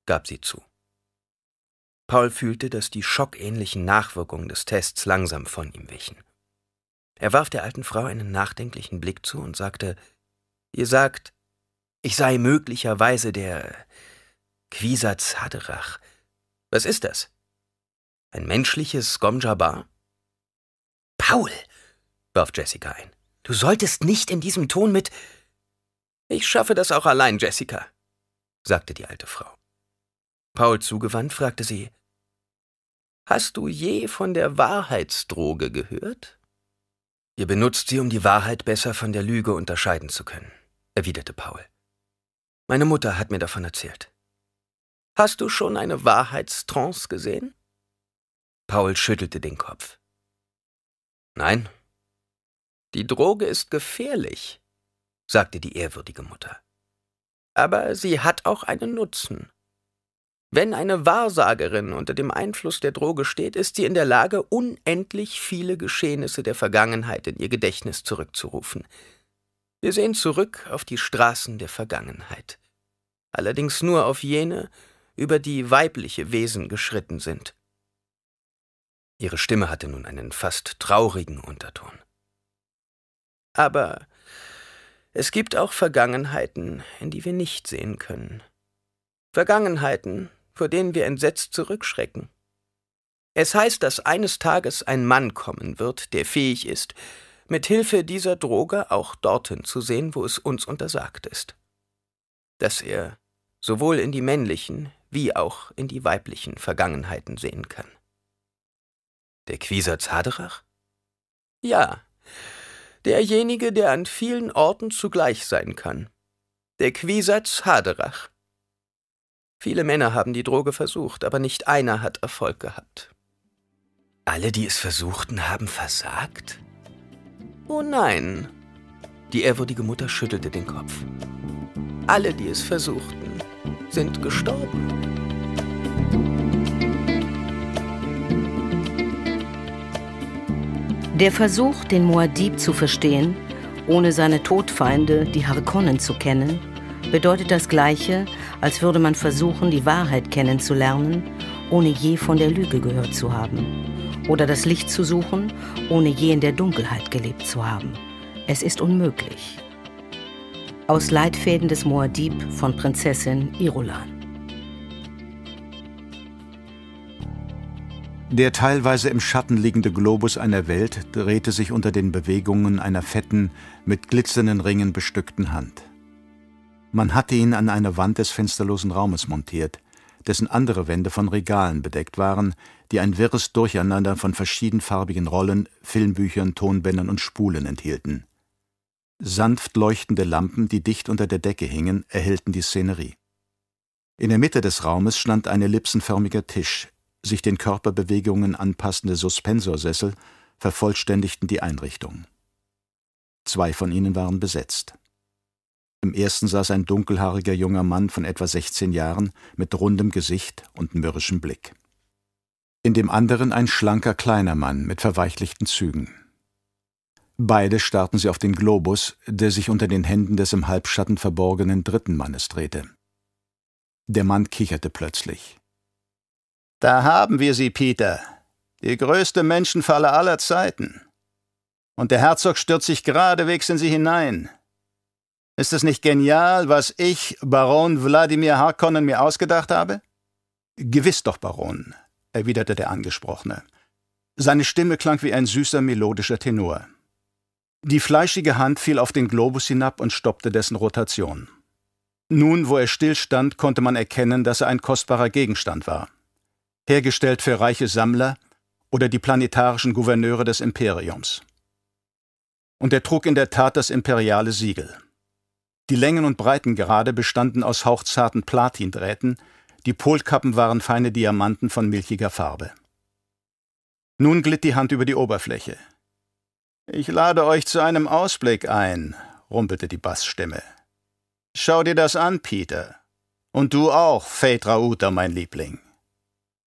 gab sie zu. Paul fühlte, dass die schockähnlichen Nachwirkungen des Tests langsam von ihm wichen. Er warf der alten Frau einen nachdenklichen Blick zu und sagte Ihr sagt, ich sei möglicherweise der Quisatz Haderach. Was ist das? Ein menschliches Gomjabar? Paul, warf Jessica ein, du solltest nicht in diesem Ton mit. Ich schaffe das auch allein, Jessica, sagte die alte Frau. Paul zugewandt, fragte sie Hast du je von der Wahrheitsdroge gehört? Ihr benutzt sie, um die Wahrheit besser von der Lüge unterscheiden zu können, erwiderte Paul. Meine Mutter hat mir davon erzählt. Hast du schon eine Wahrheitstrance gesehen? Paul schüttelte den Kopf. Nein. Die Droge ist gefährlich, sagte die ehrwürdige Mutter. Aber sie hat auch einen Nutzen. Wenn eine Wahrsagerin unter dem Einfluss der Droge steht, ist sie in der Lage, unendlich viele Geschehnisse der Vergangenheit in ihr Gedächtnis zurückzurufen. Wir sehen zurück auf die Straßen der Vergangenheit. Allerdings nur auf jene, über die weibliche Wesen geschritten sind. Ihre Stimme hatte nun einen fast traurigen Unterton. Aber es gibt auch Vergangenheiten, in die wir nicht sehen können. Vergangenheiten, vor denen wir entsetzt zurückschrecken. Es heißt, dass eines Tages ein Mann kommen wird, der fähig ist, mit Hilfe dieser Droge auch dorthin zu sehen, wo es uns untersagt ist. Dass er sowohl in die männlichen wie auch in die weiblichen Vergangenheiten sehen kann. Der Quisatz Haderach? Ja, derjenige, der an vielen Orten zugleich sein kann. Der Quisatz Haderach. Viele Männer haben die Droge versucht, aber nicht einer hat Erfolg gehabt. Alle, die es versuchten, haben versagt? Oh nein. Die ehrwürdige Mutter schüttelte den Kopf. Alle, die es versuchten, sind gestorben. Der Versuch, den Moadib zu verstehen, ohne seine Todfeinde, die Harkonnen, zu kennen, bedeutet das Gleiche, als würde man versuchen, die Wahrheit kennenzulernen, ohne je von der Lüge gehört zu haben. Oder das Licht zu suchen, ohne je in der Dunkelheit gelebt zu haben. Es ist unmöglich. Aus Leitfäden des Moadib von Prinzessin Irulan. Der teilweise im Schatten liegende Globus einer Welt drehte sich unter den Bewegungen einer fetten, mit glitzernden Ringen bestückten Hand. Man hatte ihn an eine Wand des fensterlosen Raumes montiert, dessen andere Wände von Regalen bedeckt waren, die ein wirres Durcheinander von verschiedenfarbigen Rollen, Filmbüchern, Tonbändern und Spulen enthielten. Sanft leuchtende Lampen, die dicht unter der Decke hingen, erhellten die Szenerie. In der Mitte des Raumes stand ein ellipsenförmiger Tisch, sich den Körperbewegungen anpassende Suspensorsessel vervollständigten die Einrichtung. Zwei von ihnen waren besetzt. Im ersten saß ein dunkelhaariger junger Mann von etwa 16 Jahren mit rundem Gesicht und mürrischem Blick. In dem anderen ein schlanker kleiner Mann mit verweichlichten Zügen. Beide starrten sie auf den Globus, der sich unter den Händen des im Halbschatten verborgenen dritten Mannes drehte. Der Mann kicherte plötzlich. Da haben wir sie, Peter. Die größte Menschenfalle aller Zeiten. Und der Herzog stürzt sich geradewegs in sie hinein, ist es nicht genial, was ich, Baron Wladimir Harkonnen, mir ausgedacht habe? Gewiss doch, Baron, erwiderte der Angesprochene. Seine Stimme klang wie ein süßer melodischer Tenor. Die fleischige Hand fiel auf den Globus hinab und stoppte dessen Rotation. Nun, wo er stillstand, konnte man erkennen, dass er ein kostbarer Gegenstand war. Hergestellt für reiche Sammler oder die planetarischen Gouverneure des Imperiums. Und er trug in der Tat das imperiale Siegel. Die Längen und Breiten gerade bestanden aus hauchzarten Platindrähten, die Polkappen waren feine Diamanten von milchiger Farbe. Nun glitt die Hand über die Oberfläche. Ich lade euch zu einem Ausblick ein, rumpelte die Bassstimme. Schau dir das an, Peter. Und du auch, Phaedra Uta, mein Liebling.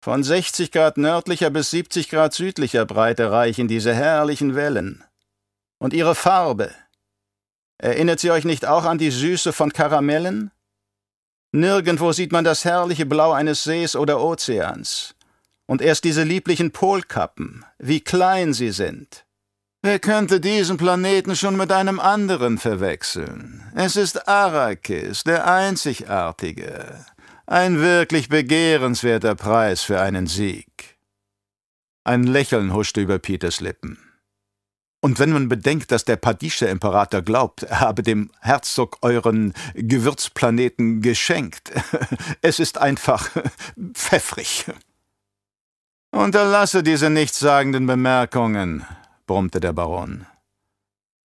Von 60 Grad nördlicher bis 70 Grad südlicher Breite reichen diese herrlichen Wellen. Und ihre Farbe, Erinnert ihr euch nicht auch an die Süße von Karamellen? Nirgendwo sieht man das herrliche Blau eines Sees oder Ozeans. Und erst diese lieblichen Polkappen, wie klein sie sind. Wer könnte diesen Planeten schon mit einem anderen verwechseln? Es ist Arrakis, der Einzigartige. Ein wirklich begehrenswerter Preis für einen Sieg. Ein Lächeln huschte über Peters Lippen. Und wenn man bedenkt, dass der Padische Imperator glaubt, er habe dem Herzog euren Gewürzplaneten geschenkt, es ist einfach pfeffrig. Unterlasse diese nichtssagenden Bemerkungen, brummte der Baron.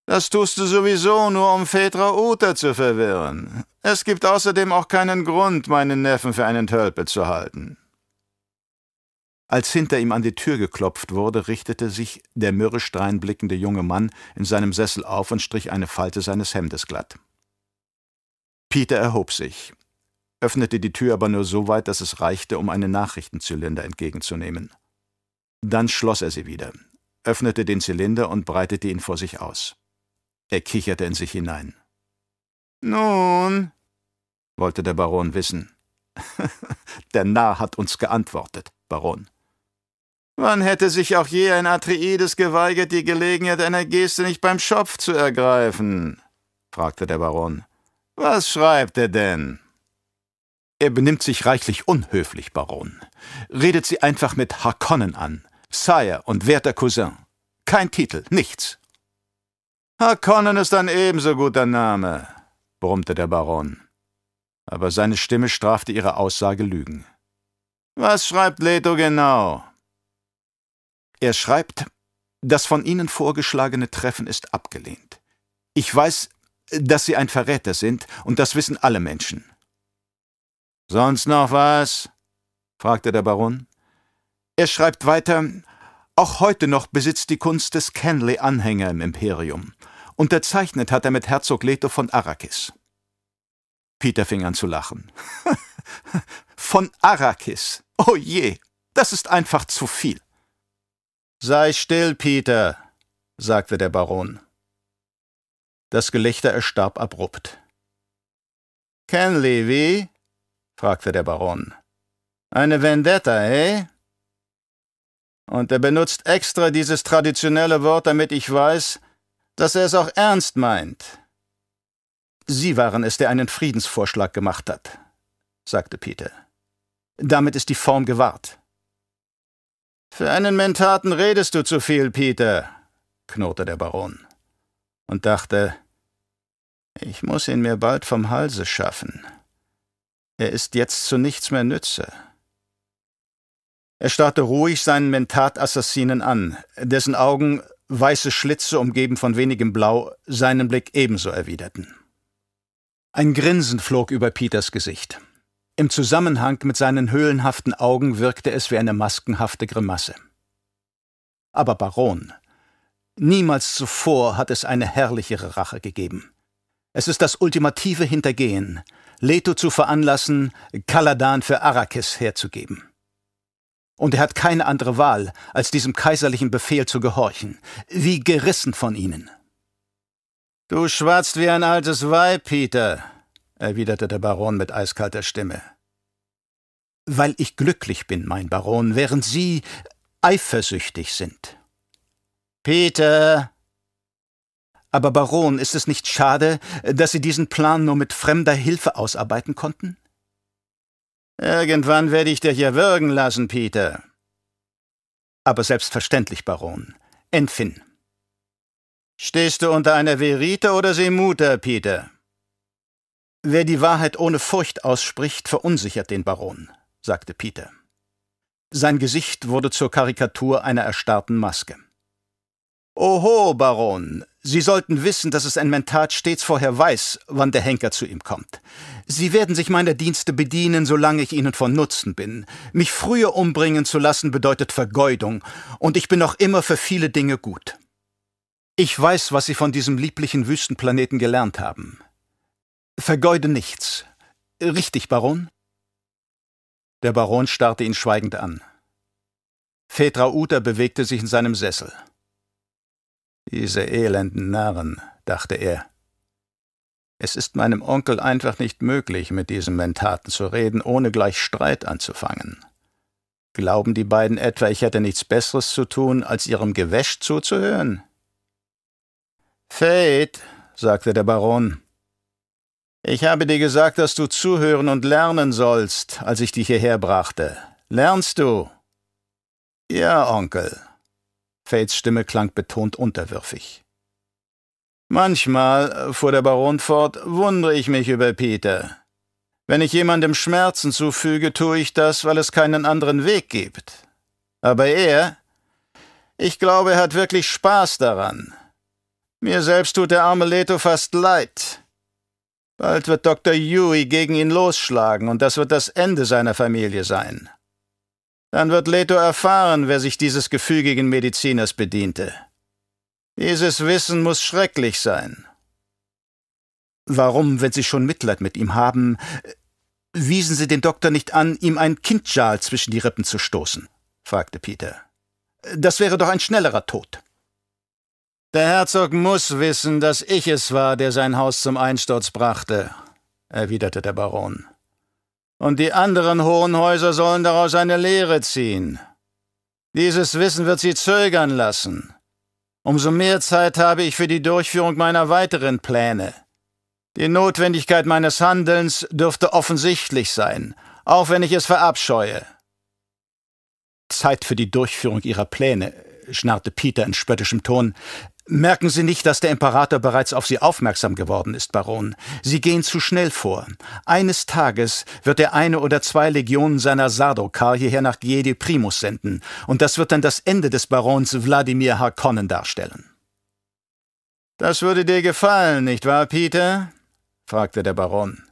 Das tust du sowieso nur, um Fedra Uta zu verwirren. Es gibt außerdem auch keinen Grund, meinen Neffen für einen Tölpel zu halten. Als hinter ihm an die Tür geklopft wurde, richtete sich der mürrisch dreinblickende junge Mann in seinem Sessel auf und strich eine Falte seines Hemdes glatt. Peter erhob sich, öffnete die Tür aber nur so weit, dass es reichte, um einen Nachrichtenzylinder entgegenzunehmen. Dann schloss er sie wieder, öffnete den Zylinder und breitete ihn vor sich aus. Er kicherte in sich hinein. Nun, wollte der Baron wissen. der Narr hat uns geantwortet, Baron. Wann hätte sich auch je ein Atreides geweigert, die Gelegenheit einer Geste nicht beim Schopf zu ergreifen? fragte der Baron. Was schreibt er denn? Er benimmt sich reichlich unhöflich, Baron. Redet sie einfach mit Harkonnen an. Sire und werter Cousin. Kein Titel, nichts. Harkonnen ist ein ebenso guter Name, brummte der Baron. Aber seine Stimme strafte ihre Aussage Lügen. Was schreibt Leto genau? Er schreibt, das von Ihnen vorgeschlagene Treffen ist abgelehnt. Ich weiß, dass Sie ein Verräter sind, und das wissen alle Menschen. Sonst noch was? fragte der Baron. Er schreibt weiter, auch heute noch besitzt die Kunst des Kenley Anhänger im Imperium. Unterzeichnet hat er mit Herzog Leto von Arrakis. Peter fing an zu lachen. von Arrakis. Oh je, das ist einfach zu viel. Sei still, Peter, sagte der Baron. Das Gelächter erstarb abrupt. Ken Levy? fragte der Baron. Eine Vendetta, eh? Und er benutzt extra dieses traditionelle Wort, damit ich weiß, dass er es auch ernst meint. Sie waren es, der einen Friedensvorschlag gemacht hat, sagte Peter. Damit ist die Form gewahrt. Für einen Mentaten redest du zu viel, Peter, knurrte der Baron und dachte, ich muss ihn mir bald vom Halse schaffen. Er ist jetzt zu nichts mehr nütze. Er starrte ruhig seinen Mentatassassinen an, dessen Augen, weiße Schlitze umgeben von wenigem Blau, seinen Blick ebenso erwiderten. Ein Grinsen flog über Peters Gesicht. Im Zusammenhang mit seinen höhlenhaften Augen wirkte es wie eine maskenhafte Grimasse. Aber Baron, niemals zuvor hat es eine herrlichere Rache gegeben. Es ist das ultimative Hintergehen, Leto zu veranlassen, Kaladan für Arrakis herzugeben. Und er hat keine andere Wahl, als diesem kaiserlichen Befehl zu gehorchen, wie gerissen von ihnen. Du schwatzt wie ein altes Weib, Peter, erwiderte der Baron mit eiskalter Stimme. Weil ich glücklich bin, mein Baron, während Sie eifersüchtig sind. Peter. Aber Baron, ist es nicht schade, dass Sie diesen Plan nur mit fremder Hilfe ausarbeiten konnten? Irgendwann werde ich dich erwürgen lassen, Peter. Aber selbstverständlich, Baron. Entfinn. Stehst du unter einer Verite oder Semuta, Peter? Wer die Wahrheit ohne Furcht ausspricht, verunsichert den Baron, sagte Peter. Sein Gesicht wurde zur Karikatur einer erstarrten Maske. Oho, Baron, Sie sollten wissen, dass es ein Mentat stets vorher weiß, wann der Henker zu ihm kommt. Sie werden sich meiner Dienste bedienen, solange ich Ihnen von Nutzen bin. Mich früher umbringen zu lassen bedeutet Vergeudung, und ich bin noch immer für viele Dinge gut. Ich weiß, was Sie von diesem lieblichen Wüstenplaneten gelernt haben. Vergeude nichts. Richtig, Baron? Der Baron starrte ihn schweigend an. Fetra Uter bewegte sich in seinem Sessel. Diese elenden Narren, dachte er. Es ist meinem Onkel einfach nicht möglich, mit diesem Mentaten zu reden, ohne gleich Streit anzufangen. Glauben die beiden etwa, ich hätte nichts Besseres zu tun, als ihrem Gewäsch zuzuhören? Fate, sagte der Baron, ich habe dir gesagt, dass du zuhören und lernen sollst, als ich dich hierher brachte. Lernst du? Ja, Onkel. Fates Stimme klang betont unterwürfig. Manchmal, äh, fuhr der Baron fort, wundere ich mich über Peter. Wenn ich jemandem Schmerzen zufüge, tue ich das, weil es keinen anderen Weg gibt. Aber er, ich glaube, er hat wirklich Spaß daran. Mir selbst tut der arme Leto fast leid. Bald wird Dr. Yui gegen ihn losschlagen, und das wird das Ende seiner Familie sein. Dann wird Leto erfahren, wer sich dieses gefügigen Mediziners bediente. Dieses Wissen muss schrecklich sein. Warum, wenn Sie schon Mitleid mit ihm haben, wiesen Sie den Doktor nicht an, ihm ein Kindschal zwischen die Rippen zu stoßen? fragte Peter. Das wäre doch ein schnellerer Tod. Der Herzog muss wissen, dass ich es war, der sein Haus zum Einsturz brachte, erwiderte der Baron. Und die anderen hohen Häuser sollen daraus eine Lehre ziehen. Dieses Wissen wird sie zögern lassen. Umso mehr Zeit habe ich für die Durchführung meiner weiteren Pläne. Die Notwendigkeit meines Handelns dürfte offensichtlich sein, auch wenn ich es verabscheue. Zeit für die Durchführung ihrer Pläne, schnarrte Peter in spöttischem Ton. Merken Sie nicht, dass der Imperator bereits auf Sie aufmerksam geworden ist, Baron. Sie gehen zu schnell vor. Eines Tages wird er eine oder zwei Legionen seiner Sardokar hierher nach Giedi Primus senden, und das wird dann das Ende des Barons Wladimir Harkonnen darstellen. Das würde dir gefallen, nicht wahr, Peter? fragte der Baron.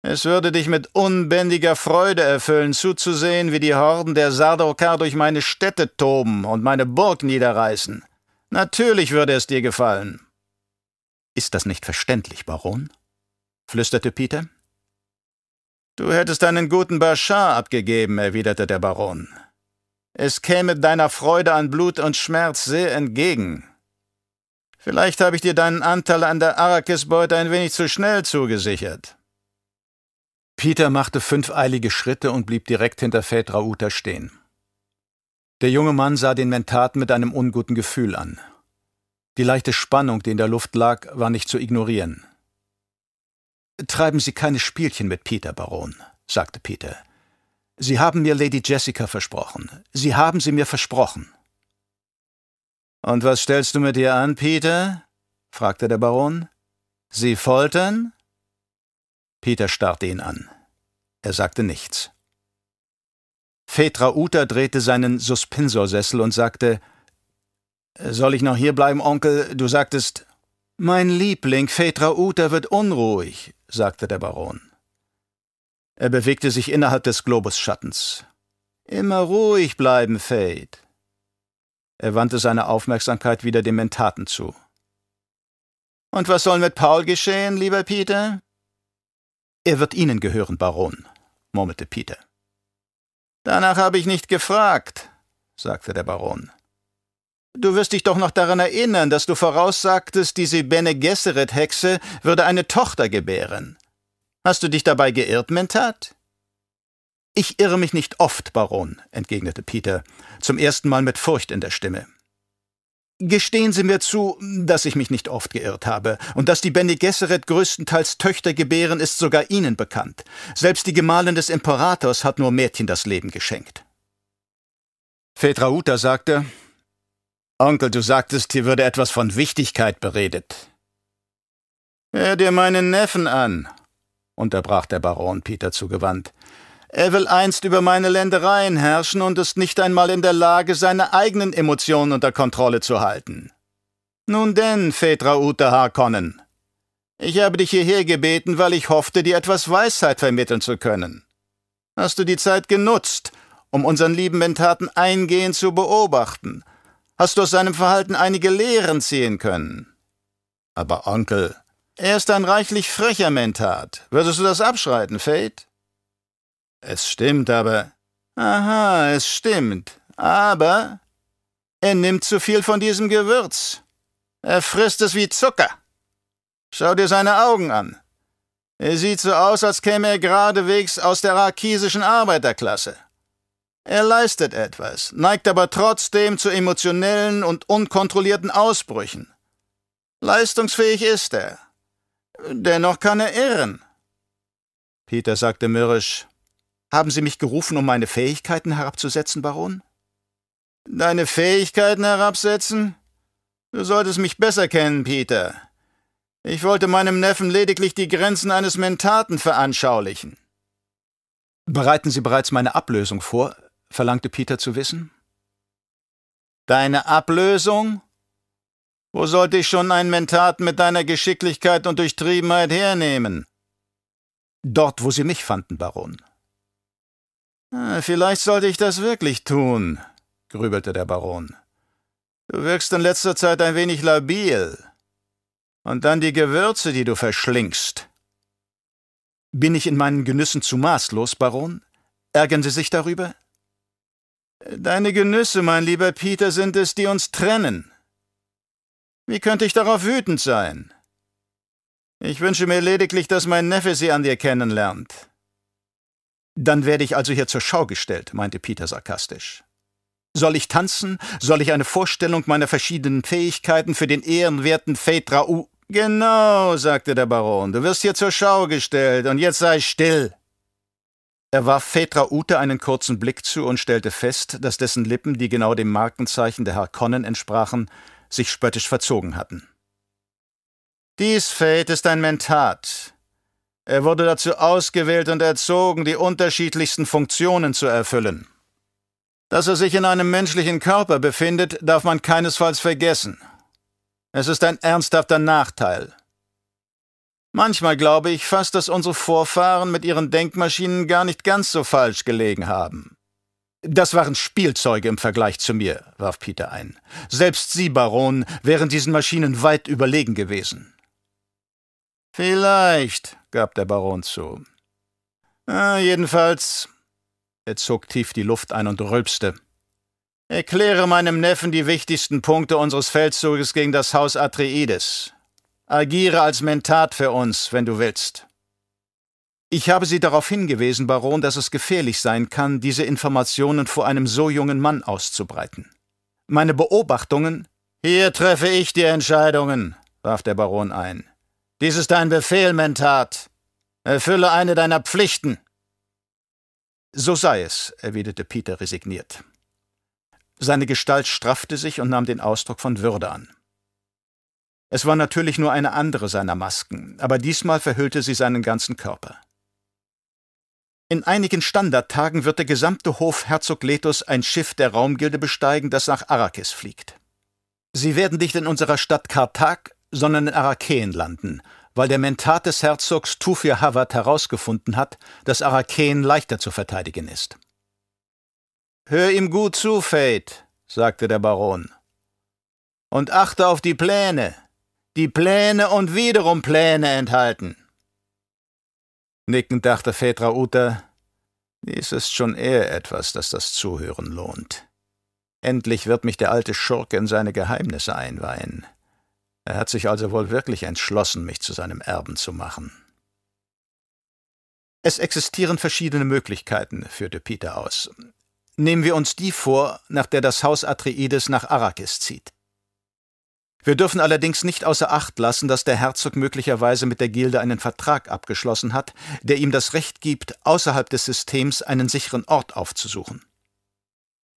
Es würde dich mit unbändiger Freude erfüllen, zuzusehen, wie die Horden der Sardokar durch meine Städte toben und meine Burg niederreißen. Natürlich würde es dir gefallen. Ist das nicht verständlich, Baron? flüsterte Peter. Du hättest einen guten Bashar abgegeben, erwiderte der Baron. Es käme deiner Freude an Blut und Schmerz sehr entgegen. Vielleicht habe ich dir deinen Anteil an der arrakis ein wenig zu schnell zugesichert. Peter machte fünf eilige Schritte und blieb direkt hinter Phaedrauta stehen. Der junge Mann sah den Mentaten mit einem unguten Gefühl an. Die leichte Spannung, die in der Luft lag, war nicht zu ignorieren. Treiben Sie keine Spielchen mit Peter, Baron, sagte Peter. Sie haben mir Lady Jessica versprochen. Sie haben sie mir versprochen. Und was stellst du mit ihr an, Peter? fragte der Baron. Sie foltern? Peter starrte ihn an. Er sagte nichts. Fetra Uta drehte seinen Suspensorsessel und sagte: Soll ich noch hierbleiben, Onkel? Du sagtest. Mein Liebling, Fetra Uta wird unruhig, sagte der Baron. Er bewegte sich innerhalb des Globusschattens. Immer ruhig bleiben, Fate. Er wandte seine Aufmerksamkeit wieder dem Mentaten zu. Und was soll mit Paul geschehen, lieber Peter? Er wird Ihnen gehören, Baron, murmelte Peter. Danach habe ich nicht gefragt, sagte der Baron. Du wirst dich doch noch daran erinnern, dass du voraussagtest, diese Bene Gesserit-Hexe würde eine Tochter gebären. Hast du dich dabei geirrt, Mentat? Ich irre mich nicht oft, Baron, entgegnete Peter, zum ersten Mal mit Furcht in der Stimme. Gestehen Sie mir zu, dass ich mich nicht oft geirrt habe, und dass die Bene Gesserit größtenteils Töchter gebären, ist sogar Ihnen bekannt. Selbst die Gemahlin des Imperators hat nur Mädchen das Leben geschenkt. Fedrauta sagte, Onkel, du sagtest, hier würde etwas von Wichtigkeit beredet. Hör dir meinen Neffen an, unterbrach der Baron Peter zugewandt. Er will einst über meine Ländereien herrschen und ist nicht einmal in der Lage, seine eigenen Emotionen unter Kontrolle zu halten. Nun denn, Phaedra Ute Harkonnen. Ich habe dich hierher gebeten, weil ich hoffte, dir etwas Weisheit vermitteln zu können. Hast du die Zeit genutzt, um unseren lieben Mentaten eingehend zu beobachten? Hast du aus seinem Verhalten einige Lehren ziehen können? Aber Onkel, er ist ein reichlich frecher Mentat. Würdest du das abschreiten, Fate? Es stimmt aber. Aha, es stimmt. Aber er nimmt zu viel von diesem Gewürz. Er frisst es wie Zucker. Schau dir seine Augen an. Er sieht so aus, als käme er geradewegs aus der rakisischen Arbeiterklasse. Er leistet etwas, neigt aber trotzdem zu emotionellen und unkontrollierten Ausbrüchen. Leistungsfähig ist er. Dennoch kann er irren. Peter sagte mürrisch, haben Sie mich gerufen, um meine Fähigkeiten herabzusetzen, Baron? Deine Fähigkeiten herabsetzen? Du solltest mich besser kennen, Peter. Ich wollte meinem Neffen lediglich die Grenzen eines Mentaten veranschaulichen. Bereiten Sie bereits meine Ablösung vor, verlangte Peter zu wissen. Deine Ablösung? Wo sollte ich schon einen Mentat mit deiner Geschicklichkeit und Durchtriebenheit hernehmen? Dort, wo Sie mich fanden, Baron. Ah, vielleicht sollte ich das wirklich tun, grübelte der Baron. Du wirkst in letzter Zeit ein wenig labil. Und dann die Gewürze, die du verschlingst. Bin ich in meinen Genüssen zu maßlos, Baron? Ärgern Sie sich darüber? Deine Genüsse, mein lieber Peter, sind es, die uns trennen. Wie könnte ich darauf wütend sein? Ich wünsche mir lediglich, dass mein Neffe sie an dir kennenlernt. Dann werde ich also hier zur Schau gestellt, meinte Peter sarkastisch. Soll ich tanzen? Soll ich eine Vorstellung meiner verschiedenen Fähigkeiten für den ehrenwerten Fate Raoult? Genau, sagte der Baron, du wirst hier zur Schau gestellt und jetzt sei still. Er warf Fetra Ute einen kurzen Blick zu und stellte fest, dass dessen Lippen, die genau dem Markenzeichen der Harkonnen entsprachen, sich spöttisch verzogen hatten. Dies Fate ist ein Mentat, er wurde dazu ausgewählt und erzogen, die unterschiedlichsten Funktionen zu erfüllen. Dass er sich in einem menschlichen Körper befindet, darf man keinesfalls vergessen. Es ist ein ernsthafter Nachteil. Manchmal glaube ich fast, dass unsere Vorfahren mit ihren Denkmaschinen gar nicht ganz so falsch gelegen haben. Das waren Spielzeuge im Vergleich zu mir, warf Peter ein. Selbst Sie, Baron, wären diesen Maschinen weit überlegen gewesen. Vielleicht, gab der Baron zu. Ah, jedenfalls, er zog tief die Luft ein und rülpste. Erkläre meinem Neffen die wichtigsten Punkte unseres Feldzuges gegen das Haus Atreides. Agiere als Mentat für uns, wenn du willst. Ich habe Sie darauf hingewiesen, Baron, dass es gefährlich sein kann, diese Informationen vor einem so jungen Mann auszubreiten. Meine Beobachtungen. Hier treffe ich die Entscheidungen, warf der Baron ein. Dies ist dein Befehl, Mentat. Erfülle eine deiner Pflichten. So sei es, erwiderte Peter resigniert. Seine Gestalt straffte sich und nahm den Ausdruck von Würde an. Es war natürlich nur eine andere seiner Masken, aber diesmal verhüllte sie seinen ganzen Körper. In einigen Standardtagen wird der gesamte Hof Herzog Letos ein Schiff der Raumgilde besteigen, das nach Arrakis fliegt. Sie werden dich in unserer Stadt Karthag sondern in Arakeen landen, weil der Mentat des Herzogs Tufir Hawat herausgefunden hat, dass Arakeen leichter zu verteidigen ist. Hör ihm gut zu, Fate, sagte der Baron. Und achte auf die Pläne, die Pläne und wiederum Pläne enthalten. Nickend dachte Phaedra Uta, dies ist schon eher etwas, das das Zuhören lohnt. Endlich wird mich der alte Schurke in seine Geheimnisse einweihen. Er hat sich also wohl wirklich entschlossen, mich zu seinem Erben zu machen. Es existieren verschiedene Möglichkeiten, führte Peter aus. Nehmen wir uns die vor, nach der das Haus Atreides nach Arrakis zieht. Wir dürfen allerdings nicht außer Acht lassen, dass der Herzog möglicherweise mit der Gilde einen Vertrag abgeschlossen hat, der ihm das Recht gibt, außerhalb des Systems einen sicheren Ort aufzusuchen.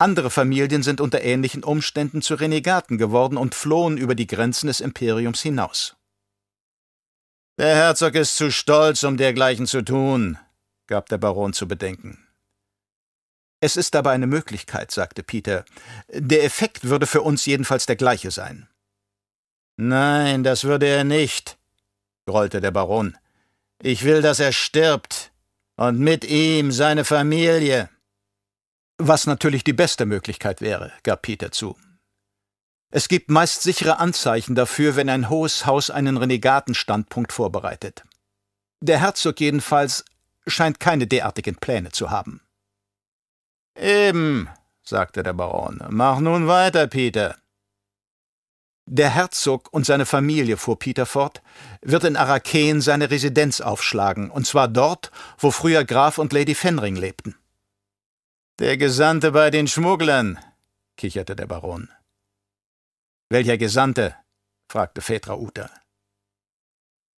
Andere Familien sind unter ähnlichen Umständen zu Renegaten geworden und flohen über die Grenzen des Imperiums hinaus. Der Herzog ist zu stolz, um dergleichen zu tun, gab der Baron zu bedenken. Es ist aber eine Möglichkeit, sagte Peter. Der Effekt würde für uns jedenfalls der gleiche sein. Nein, das würde er nicht, grollte der Baron. Ich will, dass er stirbt und mit ihm seine Familie. Was natürlich die beste Möglichkeit wäre, gab Peter zu. Es gibt meist sichere Anzeichen dafür, wenn ein hohes Haus einen Renegatenstandpunkt vorbereitet. Der Herzog jedenfalls scheint keine derartigen Pläne zu haben. Eben, sagte der Baron, mach nun weiter, Peter. Der Herzog und seine Familie, fuhr Peter fort, wird in Arakeen seine Residenz aufschlagen, und zwar dort, wo früher Graf und Lady Fenring lebten. Der Gesandte bei den Schmugglern, kicherte der Baron. Welcher Gesandte? fragte Petra Uta.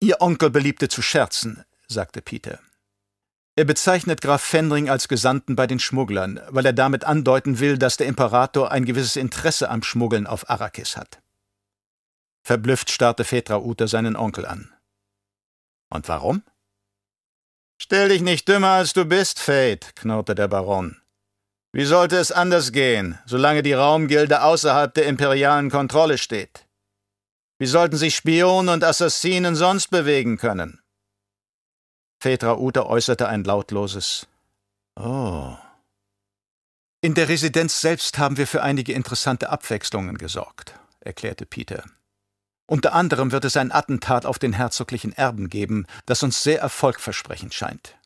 Ihr Onkel beliebte zu scherzen, sagte Peter. Er bezeichnet Graf Fenring als Gesandten bei den Schmugglern, weil er damit andeuten will, dass der Imperator ein gewisses Interesse am Schmuggeln auf Arrakis hat. Verblüfft starrte Petra Uta seinen Onkel an. Und warum? Stell dich nicht dümmer, als du bist, Fate, knurrte der Baron. Wie sollte es anders gehen, solange die Raumgilde außerhalb der imperialen Kontrolle steht? Wie sollten sich Spionen und Assassinen sonst bewegen können? Phaedra Ute äußerte ein lautloses Oh. In der Residenz selbst haben wir für einige interessante Abwechslungen gesorgt, erklärte Peter. Unter anderem wird es ein Attentat auf den herzoglichen Erben geben, das uns sehr erfolgversprechend scheint.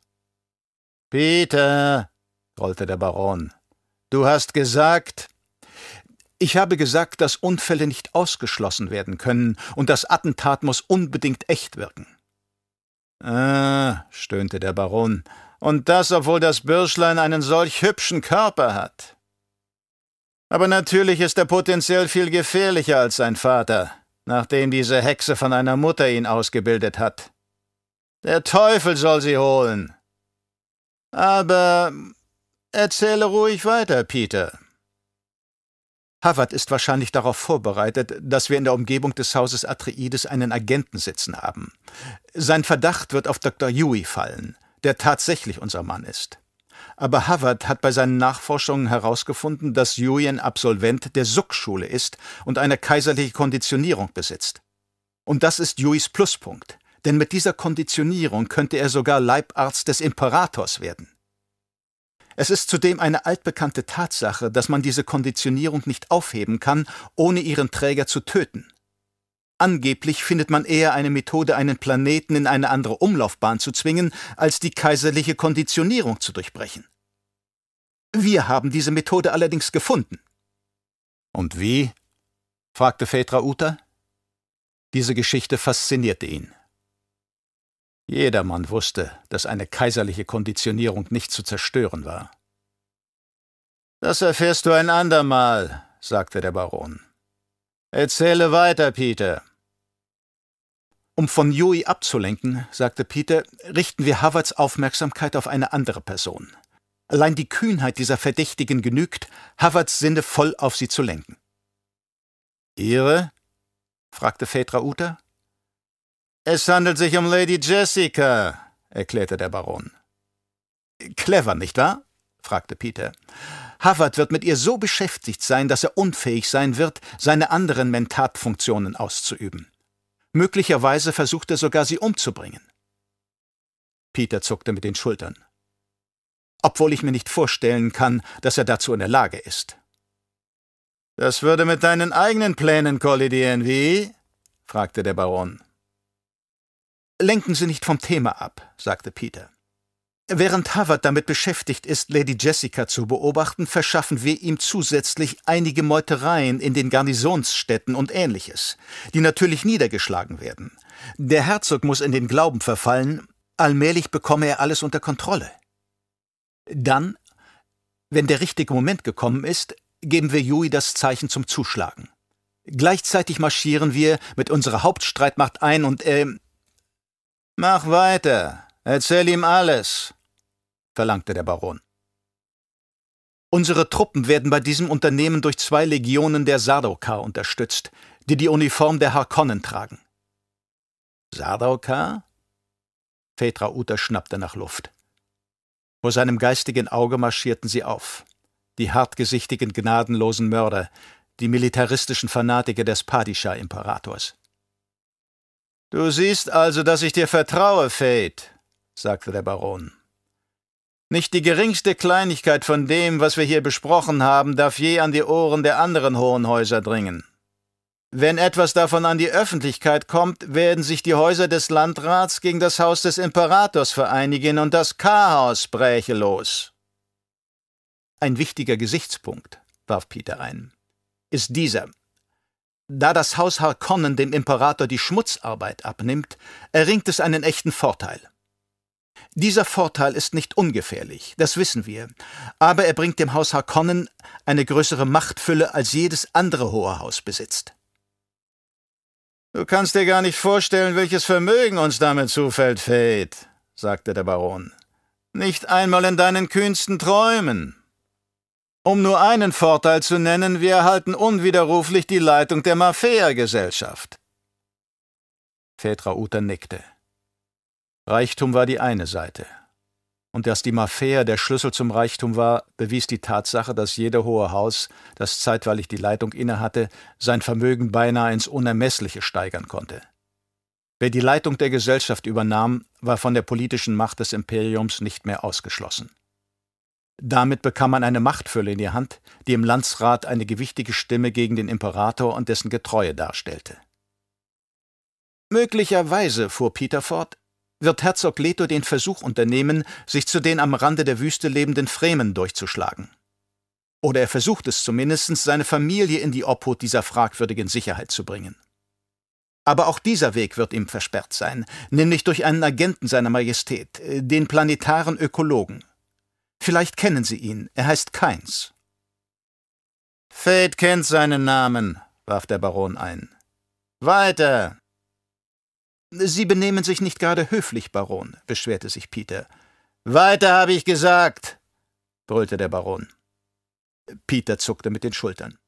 Peter, rollte der Baron. Du hast gesagt. Ich habe gesagt, dass Unfälle nicht ausgeschlossen werden können und das Attentat muss unbedingt echt wirken. Ah, stöhnte der Baron, und das, obwohl das Bürschlein einen solch hübschen Körper hat. Aber natürlich ist er potenziell viel gefährlicher als sein Vater, nachdem diese Hexe von einer Mutter ihn ausgebildet hat. Der Teufel soll sie holen. Aber Erzähle ruhig weiter, Peter. Havard ist wahrscheinlich darauf vorbereitet, dass wir in der Umgebung des Hauses Atreides einen Agenten sitzen haben. Sein Verdacht wird auf Dr. Yui fallen, der tatsächlich unser Mann ist. Aber Havard hat bei seinen Nachforschungen herausgefunden, dass Yui ein Absolvent der Suck-Schule ist und eine kaiserliche Konditionierung besitzt. Und das ist Yuis Pluspunkt, denn mit dieser Konditionierung könnte er sogar Leibarzt des Imperators werden. Es ist zudem eine altbekannte Tatsache, dass man diese Konditionierung nicht aufheben kann, ohne ihren Träger zu töten. Angeblich findet man eher eine Methode, einen Planeten in eine andere Umlaufbahn zu zwingen, als die kaiserliche Konditionierung zu durchbrechen. Wir haben diese Methode allerdings gefunden. Und wie? fragte Phaedra Uta. Diese Geschichte faszinierte ihn. Jedermann wusste, dass eine kaiserliche Konditionierung nicht zu zerstören war. Das erfährst du ein andermal, sagte der Baron. Erzähle weiter, Peter. Um von Joey abzulenken, sagte Peter, richten wir Harvards Aufmerksamkeit auf eine andere Person. Allein die Kühnheit dieser Verdächtigen genügt, Harvards Sinne voll auf sie zu lenken. Ihre? fragte Phaedra Uta. Es handelt sich um Lady Jessica, erklärte der Baron. Clever, nicht wahr? fragte Peter. Havard wird mit ihr so beschäftigt sein, dass er unfähig sein wird, seine anderen Mentatfunktionen auszuüben. Möglicherweise versucht er sogar, sie umzubringen. Peter zuckte mit den Schultern. Obwohl ich mir nicht vorstellen kann, dass er dazu in der Lage ist. Das würde mit deinen eigenen Plänen kollidieren, wie? fragte der Baron. Lenken Sie nicht vom Thema ab, sagte Peter. Während Harvard damit beschäftigt ist, Lady Jessica zu beobachten, verschaffen wir ihm zusätzlich einige Meutereien in den Garnisonsstädten und ähnliches, die natürlich niedergeschlagen werden. Der Herzog muss in den Glauben verfallen, allmählich bekomme er alles unter Kontrolle. Dann, wenn der richtige Moment gekommen ist, geben wir Yui das Zeichen zum Zuschlagen. Gleichzeitig marschieren wir mit unserer Hauptstreitmacht ein und äh, Mach weiter, erzähl ihm alles, verlangte der Baron. Unsere Truppen werden bei diesem Unternehmen durch zwei Legionen der Sardaukar unterstützt, die die Uniform der Harkonnen tragen. Sardaukar? Phaedra Uta schnappte nach Luft. Vor seinem geistigen Auge marschierten sie auf. Die hartgesichtigen, gnadenlosen Mörder, die militaristischen Fanatiker des padischah imperators Du siehst also, dass ich dir vertraue, Fate, sagte der Baron. Nicht die geringste Kleinigkeit von dem, was wir hier besprochen haben, darf je an die Ohren der anderen hohen Häuser dringen. Wenn etwas davon an die Öffentlichkeit kommt, werden sich die Häuser des Landrats gegen das Haus des Imperators vereinigen und das Chaos bräche los. Ein wichtiger Gesichtspunkt, warf Peter ein, ist dieser. Da das Haus Harkonnen dem Imperator die Schmutzarbeit abnimmt, erringt es einen echten Vorteil. Dieser Vorteil ist nicht ungefährlich, das wissen wir, aber er bringt dem Haus Harkonnen eine größere Machtfülle, als jedes andere Hohe Haus besitzt. Du kannst dir gar nicht vorstellen, welches Vermögen uns damit zufällt, Fate, sagte der Baron. Nicht einmal in deinen kühnsten Träumen. Um nur einen Vorteil zu nennen, wir erhalten unwiderruflich die Leitung der Mafia-Gesellschaft. Petra Uter nickte. Reichtum war die eine Seite. Und dass die Mafia der Schlüssel zum Reichtum war, bewies die Tatsache, dass jeder hohe Haus, das zeitweilig die Leitung innehatte, sein Vermögen beinahe ins Unermessliche steigern konnte. Wer die Leitung der Gesellschaft übernahm, war von der politischen Macht des Imperiums nicht mehr ausgeschlossen. Damit bekam man eine Machtfülle in die Hand, die im Landsrat eine gewichtige Stimme gegen den Imperator und dessen Getreue darstellte. Möglicherweise, fuhr Peter fort, wird Herzog Leto den Versuch unternehmen, sich zu den am Rande der Wüste lebenden Fremen durchzuschlagen. Oder er versucht es zumindest, seine Familie in die Obhut dieser fragwürdigen Sicherheit zu bringen. Aber auch dieser Weg wird ihm versperrt sein, nämlich durch einen Agenten seiner Majestät, äh, den planetaren Ökologen. Vielleicht kennen Sie ihn, er heißt Keins. Fate kennt seinen Namen, warf der Baron ein. Weiter! Sie benehmen sich nicht gerade höflich, Baron, beschwerte sich Peter. Weiter habe ich gesagt, brüllte der Baron. Peter zuckte mit den Schultern.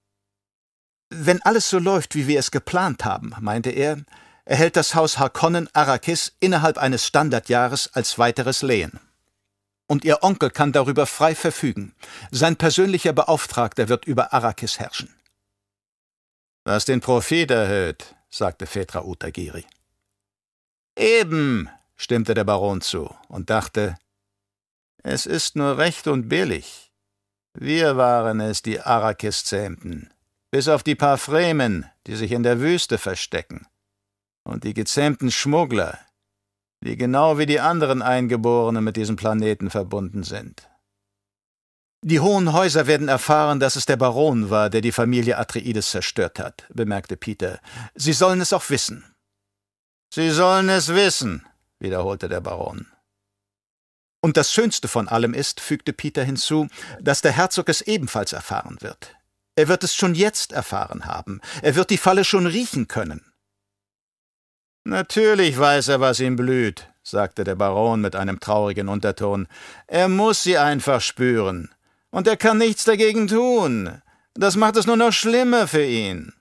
Wenn alles so läuft, wie wir es geplant haben, meinte er, erhält das Haus Harkonnen Arrakis innerhalb eines Standardjahres als weiteres Lehen und ihr Onkel kann darüber frei verfügen. Sein persönlicher Beauftragter wird über Arrakis herrschen. Was den Profit erhöht, sagte Fetra Utagiri. Eben, stimmte der Baron zu und dachte, es ist nur recht und billig. Wir waren es, die Arrakis zähmten, bis auf die paar Fremen, die sich in der Wüste verstecken, und die gezähmten Schmuggler, die genau wie die anderen Eingeborenen mit diesem Planeten verbunden sind. Die hohen Häuser werden erfahren, dass es der Baron war, der die Familie Atreides zerstört hat, bemerkte Peter. Sie sollen es auch wissen. Sie sollen es wissen, wiederholte der Baron. Und das Schönste von allem ist, fügte Peter hinzu, dass der Herzog es ebenfalls erfahren wird. Er wird es schon jetzt erfahren haben, er wird die Falle schon riechen können. Natürlich weiß er, was ihm blüht, sagte der Baron mit einem traurigen Unterton. Er muss sie einfach spüren. Und er kann nichts dagegen tun. Das macht es nur noch schlimmer für ihn.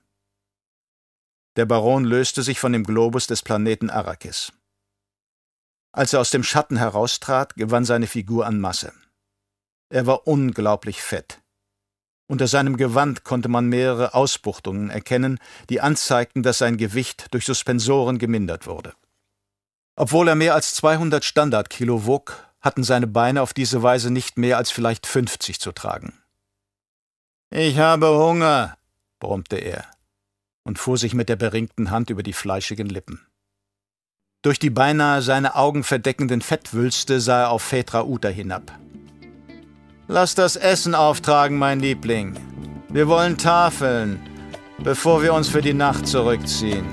Der Baron löste sich von dem Globus des Planeten Arrakis. Als er aus dem Schatten heraustrat, gewann seine Figur an Masse. Er war unglaublich fett. Unter seinem Gewand konnte man mehrere Ausbuchtungen erkennen, die anzeigten, dass sein Gewicht durch Suspensoren gemindert wurde. Obwohl er mehr als 200 Standardkilo wog, hatten seine Beine auf diese Weise nicht mehr als vielleicht 50 zu tragen. Ich habe Hunger, brummte er und fuhr sich mit der beringten Hand über die fleischigen Lippen. Durch die beinahe seine Augen verdeckenden Fettwülste sah er auf Fetra Uta hinab. Lass das Essen auftragen, mein Liebling. Wir wollen Tafeln, bevor wir uns für die Nacht zurückziehen.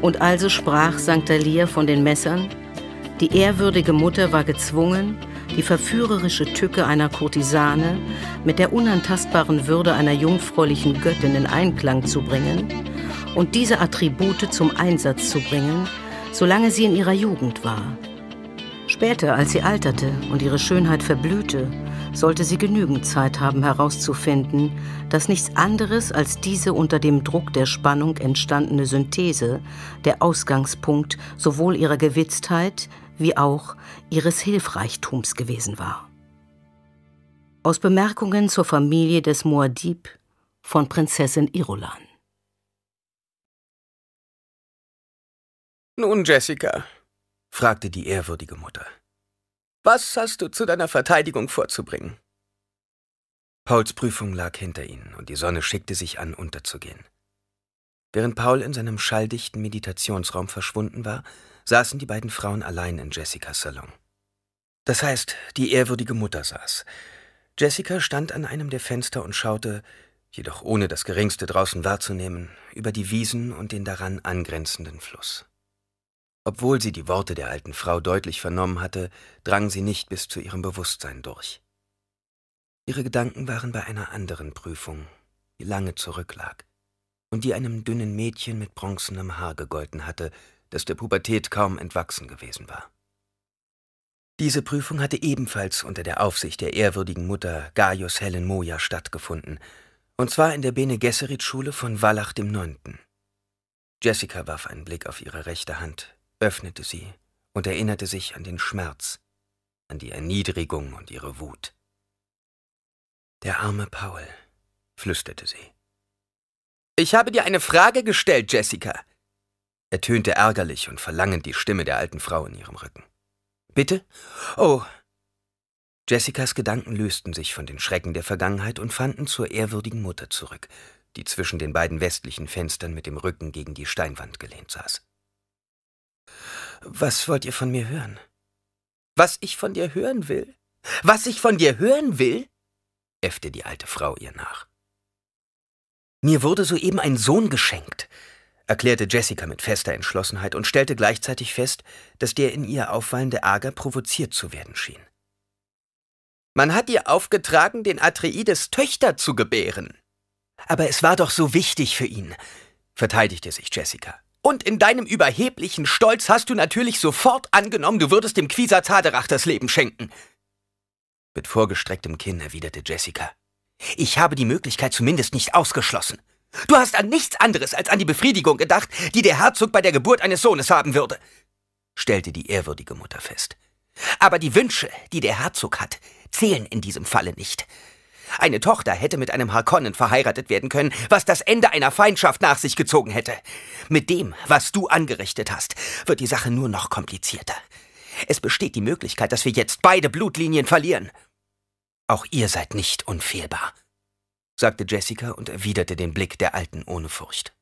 Und also sprach St. Alia von den Messern. Die ehrwürdige Mutter war gezwungen, die verführerische Tücke einer Kurtisane mit der unantastbaren Würde einer jungfräulichen Göttin in Einklang zu bringen und diese Attribute zum Einsatz zu bringen, solange sie in ihrer Jugend war. Später, als sie alterte und ihre Schönheit verblühte, sollte sie genügend Zeit haben herauszufinden, dass nichts anderes als diese unter dem Druck der Spannung entstandene Synthese der Ausgangspunkt sowohl ihrer Gewitztheit wie auch ihres Hilfreichtums gewesen war. Aus Bemerkungen zur Familie des Muad'Dib von Prinzessin Irolan. Nun, Jessica, fragte die ehrwürdige Mutter, was hast du zu deiner Verteidigung vorzubringen? Pauls Prüfung lag hinter ihnen und die Sonne schickte sich an, unterzugehen. Während Paul in seinem schalldichten Meditationsraum verschwunden war, saßen die beiden Frauen allein in Jessicas Salon. Das heißt, die ehrwürdige Mutter saß. Jessica stand an einem der Fenster und schaute, jedoch ohne das geringste draußen wahrzunehmen, über die Wiesen und den daran angrenzenden Fluss. Obwohl sie die Worte der alten Frau deutlich vernommen hatte, drang sie nicht bis zu ihrem Bewusstsein durch. Ihre Gedanken waren bei einer anderen Prüfung, die lange zurücklag und die einem dünnen Mädchen mit bronzenem Haar gegolten hatte, das der Pubertät kaum entwachsen gewesen war. Diese Prüfung hatte ebenfalls unter der Aufsicht der ehrwürdigen Mutter Gaius Helen Moja stattgefunden, und zwar in der Bene Gesserit Schule von Wallach dem Neunten. Jessica warf einen Blick auf ihre rechte Hand, öffnete sie und erinnerte sich an den Schmerz, an die Erniedrigung und ihre Wut. Der arme Paul, flüsterte sie. Ich habe dir eine Frage gestellt, Jessica, ertönte ärgerlich und verlangend die Stimme der alten Frau in ihrem Rücken. Bitte? Oh. Jessicas Gedanken lösten sich von den Schrecken der Vergangenheit und fanden zur ehrwürdigen Mutter zurück, die zwischen den beiden westlichen Fenstern mit dem Rücken gegen die Steinwand gelehnt saß. Was wollt ihr von mir hören? Was ich von dir hören will? Was ich von dir hören will? äffte die alte Frau ihr nach. Mir wurde soeben ein Sohn geschenkt, erklärte Jessica mit fester Entschlossenheit und stellte gleichzeitig fest, dass der in ihr auffallende Ärger provoziert zu werden schien. Man hat ihr aufgetragen, den Atreides Töchter zu gebären. Aber es war doch so wichtig für ihn, verteidigte sich Jessica. Und in deinem überheblichen Stolz hast du natürlich sofort angenommen, du würdest dem Quieser Zaderach das Leben schenken. Mit vorgestrecktem Kinn erwiderte Jessica. Ich habe die Möglichkeit zumindest nicht ausgeschlossen. Du hast an nichts anderes als an die Befriedigung gedacht, die der Herzog bei der Geburt eines Sohnes haben würde, stellte die ehrwürdige Mutter fest. Aber die Wünsche, die der Herzog hat, zählen in diesem Falle nicht. Eine Tochter hätte mit einem Harkonnen verheiratet werden können, was das Ende einer Feindschaft nach sich gezogen hätte. Mit dem, was du angerichtet hast, wird die Sache nur noch komplizierter. Es besteht die Möglichkeit, dass wir jetzt beide Blutlinien verlieren. Auch ihr seid nicht unfehlbar, sagte Jessica und erwiderte den Blick der Alten ohne Furcht.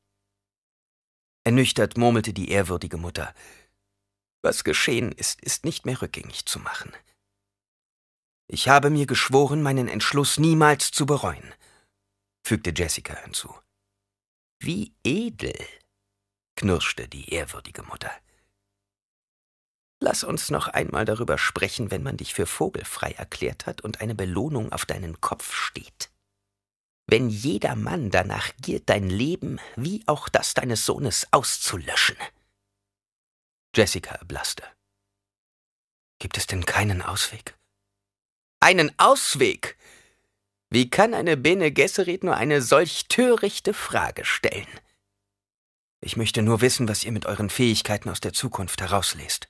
Ernüchtert murmelte die ehrwürdige Mutter. Was geschehen ist, ist nicht mehr rückgängig zu machen. Ich habe mir geschworen, meinen Entschluss niemals zu bereuen, fügte Jessica hinzu. Wie edel, knirschte die ehrwürdige Mutter. Lass uns noch einmal darüber sprechen, wenn man dich für vogelfrei erklärt hat und eine Belohnung auf deinen Kopf steht. Wenn jeder Mann danach giert, dein Leben wie auch das deines Sohnes auszulöschen. Jessica erblasste. Gibt es denn keinen Ausweg? einen Ausweg. Wie kann eine Bene Gesserit nur eine solch törichte Frage stellen? Ich möchte nur wissen, was ihr mit euren Fähigkeiten aus der Zukunft herauslest.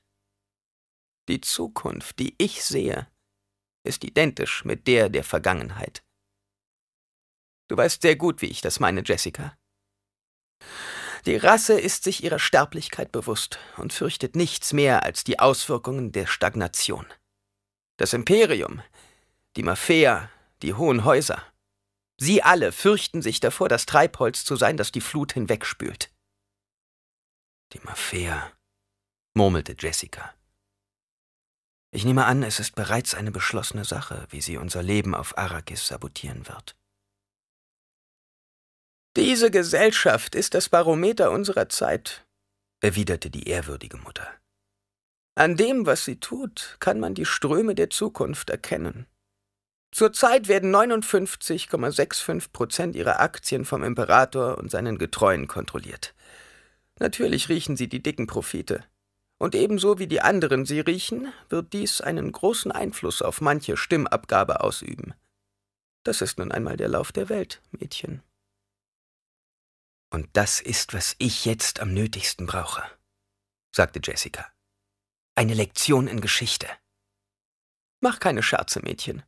Die Zukunft, die ich sehe, ist identisch mit der der Vergangenheit. Du weißt sehr gut, wie ich das meine, Jessica. Die Rasse ist sich ihrer Sterblichkeit bewusst und fürchtet nichts mehr als die Auswirkungen der Stagnation. Das Imperium die Mafia, die hohen Häuser. Sie alle fürchten sich davor, das Treibholz zu sein, das die Flut hinwegspült. Die Mafia, murmelte Jessica. Ich nehme an, es ist bereits eine beschlossene Sache, wie sie unser Leben auf Arrakis sabotieren wird. Diese Gesellschaft ist das Barometer unserer Zeit, erwiderte die ehrwürdige Mutter. An dem, was sie tut, kann man die Ströme der Zukunft erkennen. Zurzeit werden 59,65 Prozent ihrer Aktien vom Imperator und seinen Getreuen kontrolliert. Natürlich riechen sie die dicken Profite. Und ebenso wie die anderen sie riechen, wird dies einen großen Einfluss auf manche Stimmabgabe ausüben. Das ist nun einmal der Lauf der Welt, Mädchen. Und das ist, was ich jetzt am nötigsten brauche, sagte Jessica. Eine Lektion in Geschichte. Mach keine Scherze, Mädchen.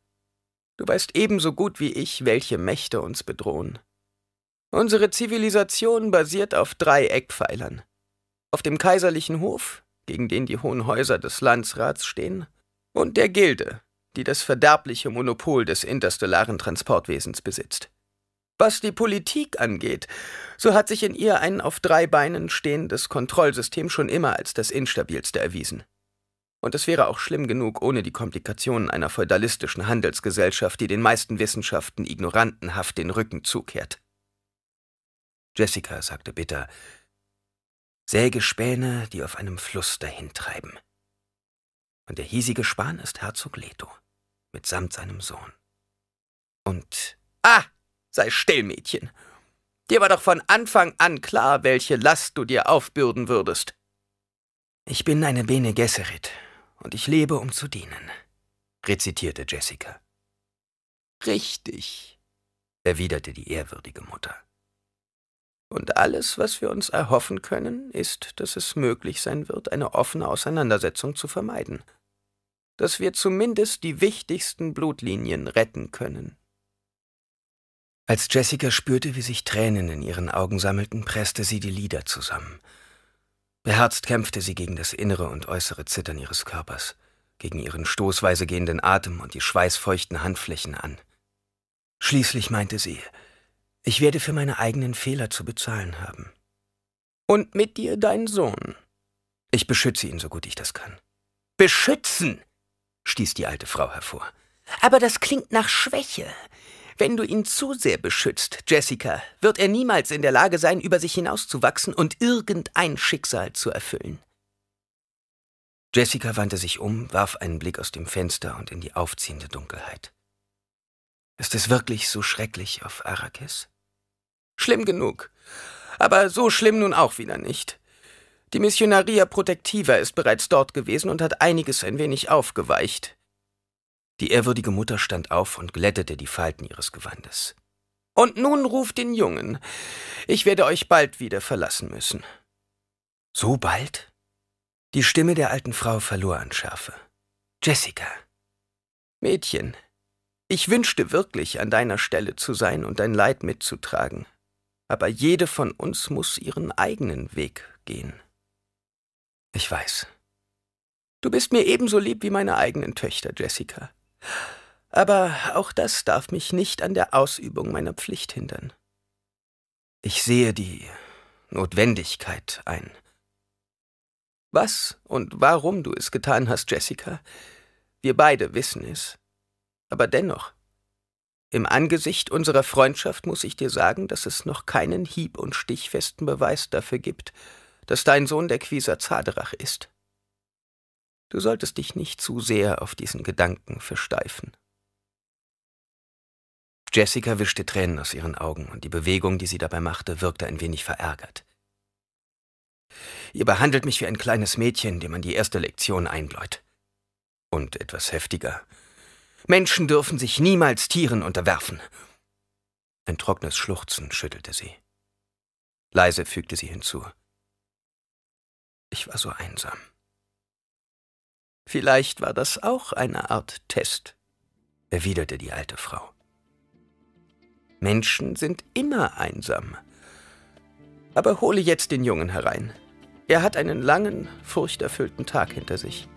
Du weißt ebenso gut wie ich, welche Mächte uns bedrohen. Unsere Zivilisation basiert auf drei Eckpfeilern. Auf dem kaiserlichen Hof, gegen den die hohen Häuser des Landsrats stehen, und der Gilde, die das verderbliche Monopol des interstellaren Transportwesens besitzt. Was die Politik angeht, so hat sich in ihr ein auf drei Beinen stehendes Kontrollsystem schon immer als das instabilste erwiesen. Und es wäre auch schlimm genug ohne die Komplikationen einer feudalistischen Handelsgesellschaft, die den meisten Wissenschaften ignorantenhaft den Rücken zukehrt. Jessica sagte bitter, Sägespäne, die auf einem Fluss dahintreiben. Und der hiesige Span ist Herzog Leto, mitsamt seinem Sohn. Und, ah, sei still, Mädchen. Dir war doch von Anfang an klar, welche Last du dir aufbürden würdest. Ich bin eine Bene Gesserit, und ich lebe, um zu dienen, rezitierte Jessica. Richtig, erwiderte die ehrwürdige Mutter. Und alles, was wir uns erhoffen können, ist, dass es möglich sein wird, eine offene Auseinandersetzung zu vermeiden, dass wir zumindest die wichtigsten Blutlinien retten können. Als Jessica spürte, wie sich Tränen in ihren Augen sammelten, presste sie die Lider zusammen Beherzt kämpfte sie gegen das innere und äußere Zittern ihres Körpers, gegen ihren stoßweise gehenden Atem und die schweißfeuchten Handflächen an. Schließlich meinte sie, ich werde für meine eigenen Fehler zu bezahlen haben. Und mit dir dein Sohn. Ich beschütze ihn so gut ich das kann. Beschützen! stieß die alte Frau hervor. Aber das klingt nach Schwäche. Wenn du ihn zu sehr beschützt, Jessica, wird er niemals in der Lage sein, über sich hinauszuwachsen und irgendein Schicksal zu erfüllen. Jessica wandte sich um, warf einen Blick aus dem Fenster und in die aufziehende Dunkelheit. Ist es wirklich so schrecklich auf Arrakis? Schlimm genug. Aber so schlimm nun auch wieder nicht. Die Missionaria Protectiva ist bereits dort gewesen und hat einiges ein wenig aufgeweicht. Die ehrwürdige Mutter stand auf und glättete die Falten ihres Gewandes. Und nun ruft den Jungen. Ich werde euch bald wieder verlassen müssen. So bald? Die Stimme der alten Frau verlor an Schärfe. Jessica. Mädchen, ich wünschte wirklich, an deiner Stelle zu sein und dein Leid mitzutragen. Aber jede von uns muss ihren eigenen Weg gehen. Ich weiß. Du bist mir ebenso lieb wie meine eigenen Töchter, Jessica. Aber auch das darf mich nicht an der Ausübung meiner Pflicht hindern. Ich sehe die Notwendigkeit ein. Was und warum du es getan hast, Jessica, wir beide wissen es. Aber dennoch, im Angesicht unserer Freundschaft muss ich dir sagen, dass es noch keinen hieb- und stichfesten Beweis dafür gibt, dass dein Sohn der Quiser Zaderach ist. Du solltest dich nicht zu sehr auf diesen Gedanken versteifen. Jessica wischte Tränen aus ihren Augen und die Bewegung, die sie dabei machte, wirkte ein wenig verärgert. Ihr behandelt mich wie ein kleines Mädchen, dem man die erste Lektion einbläut. Und etwas heftiger. Menschen dürfen sich niemals Tieren unterwerfen. Ein trockenes Schluchzen schüttelte sie. Leise fügte sie hinzu. Ich war so einsam. Vielleicht war das auch eine Art Test, erwiderte die alte Frau. Menschen sind immer einsam. Aber hole jetzt den Jungen herein. Er hat einen langen, furchterfüllten Tag hinter sich.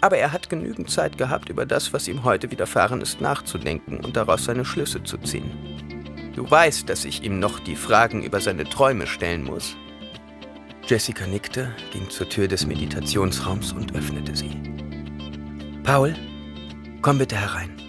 Aber er hat genügend Zeit gehabt, über das, was ihm heute widerfahren ist, nachzudenken und daraus seine Schlüsse zu ziehen. Du weißt, dass ich ihm noch die Fragen über seine Träume stellen muss. Jessica nickte, ging zur Tür des Meditationsraums und öffnete sie. Paul, komm bitte herein.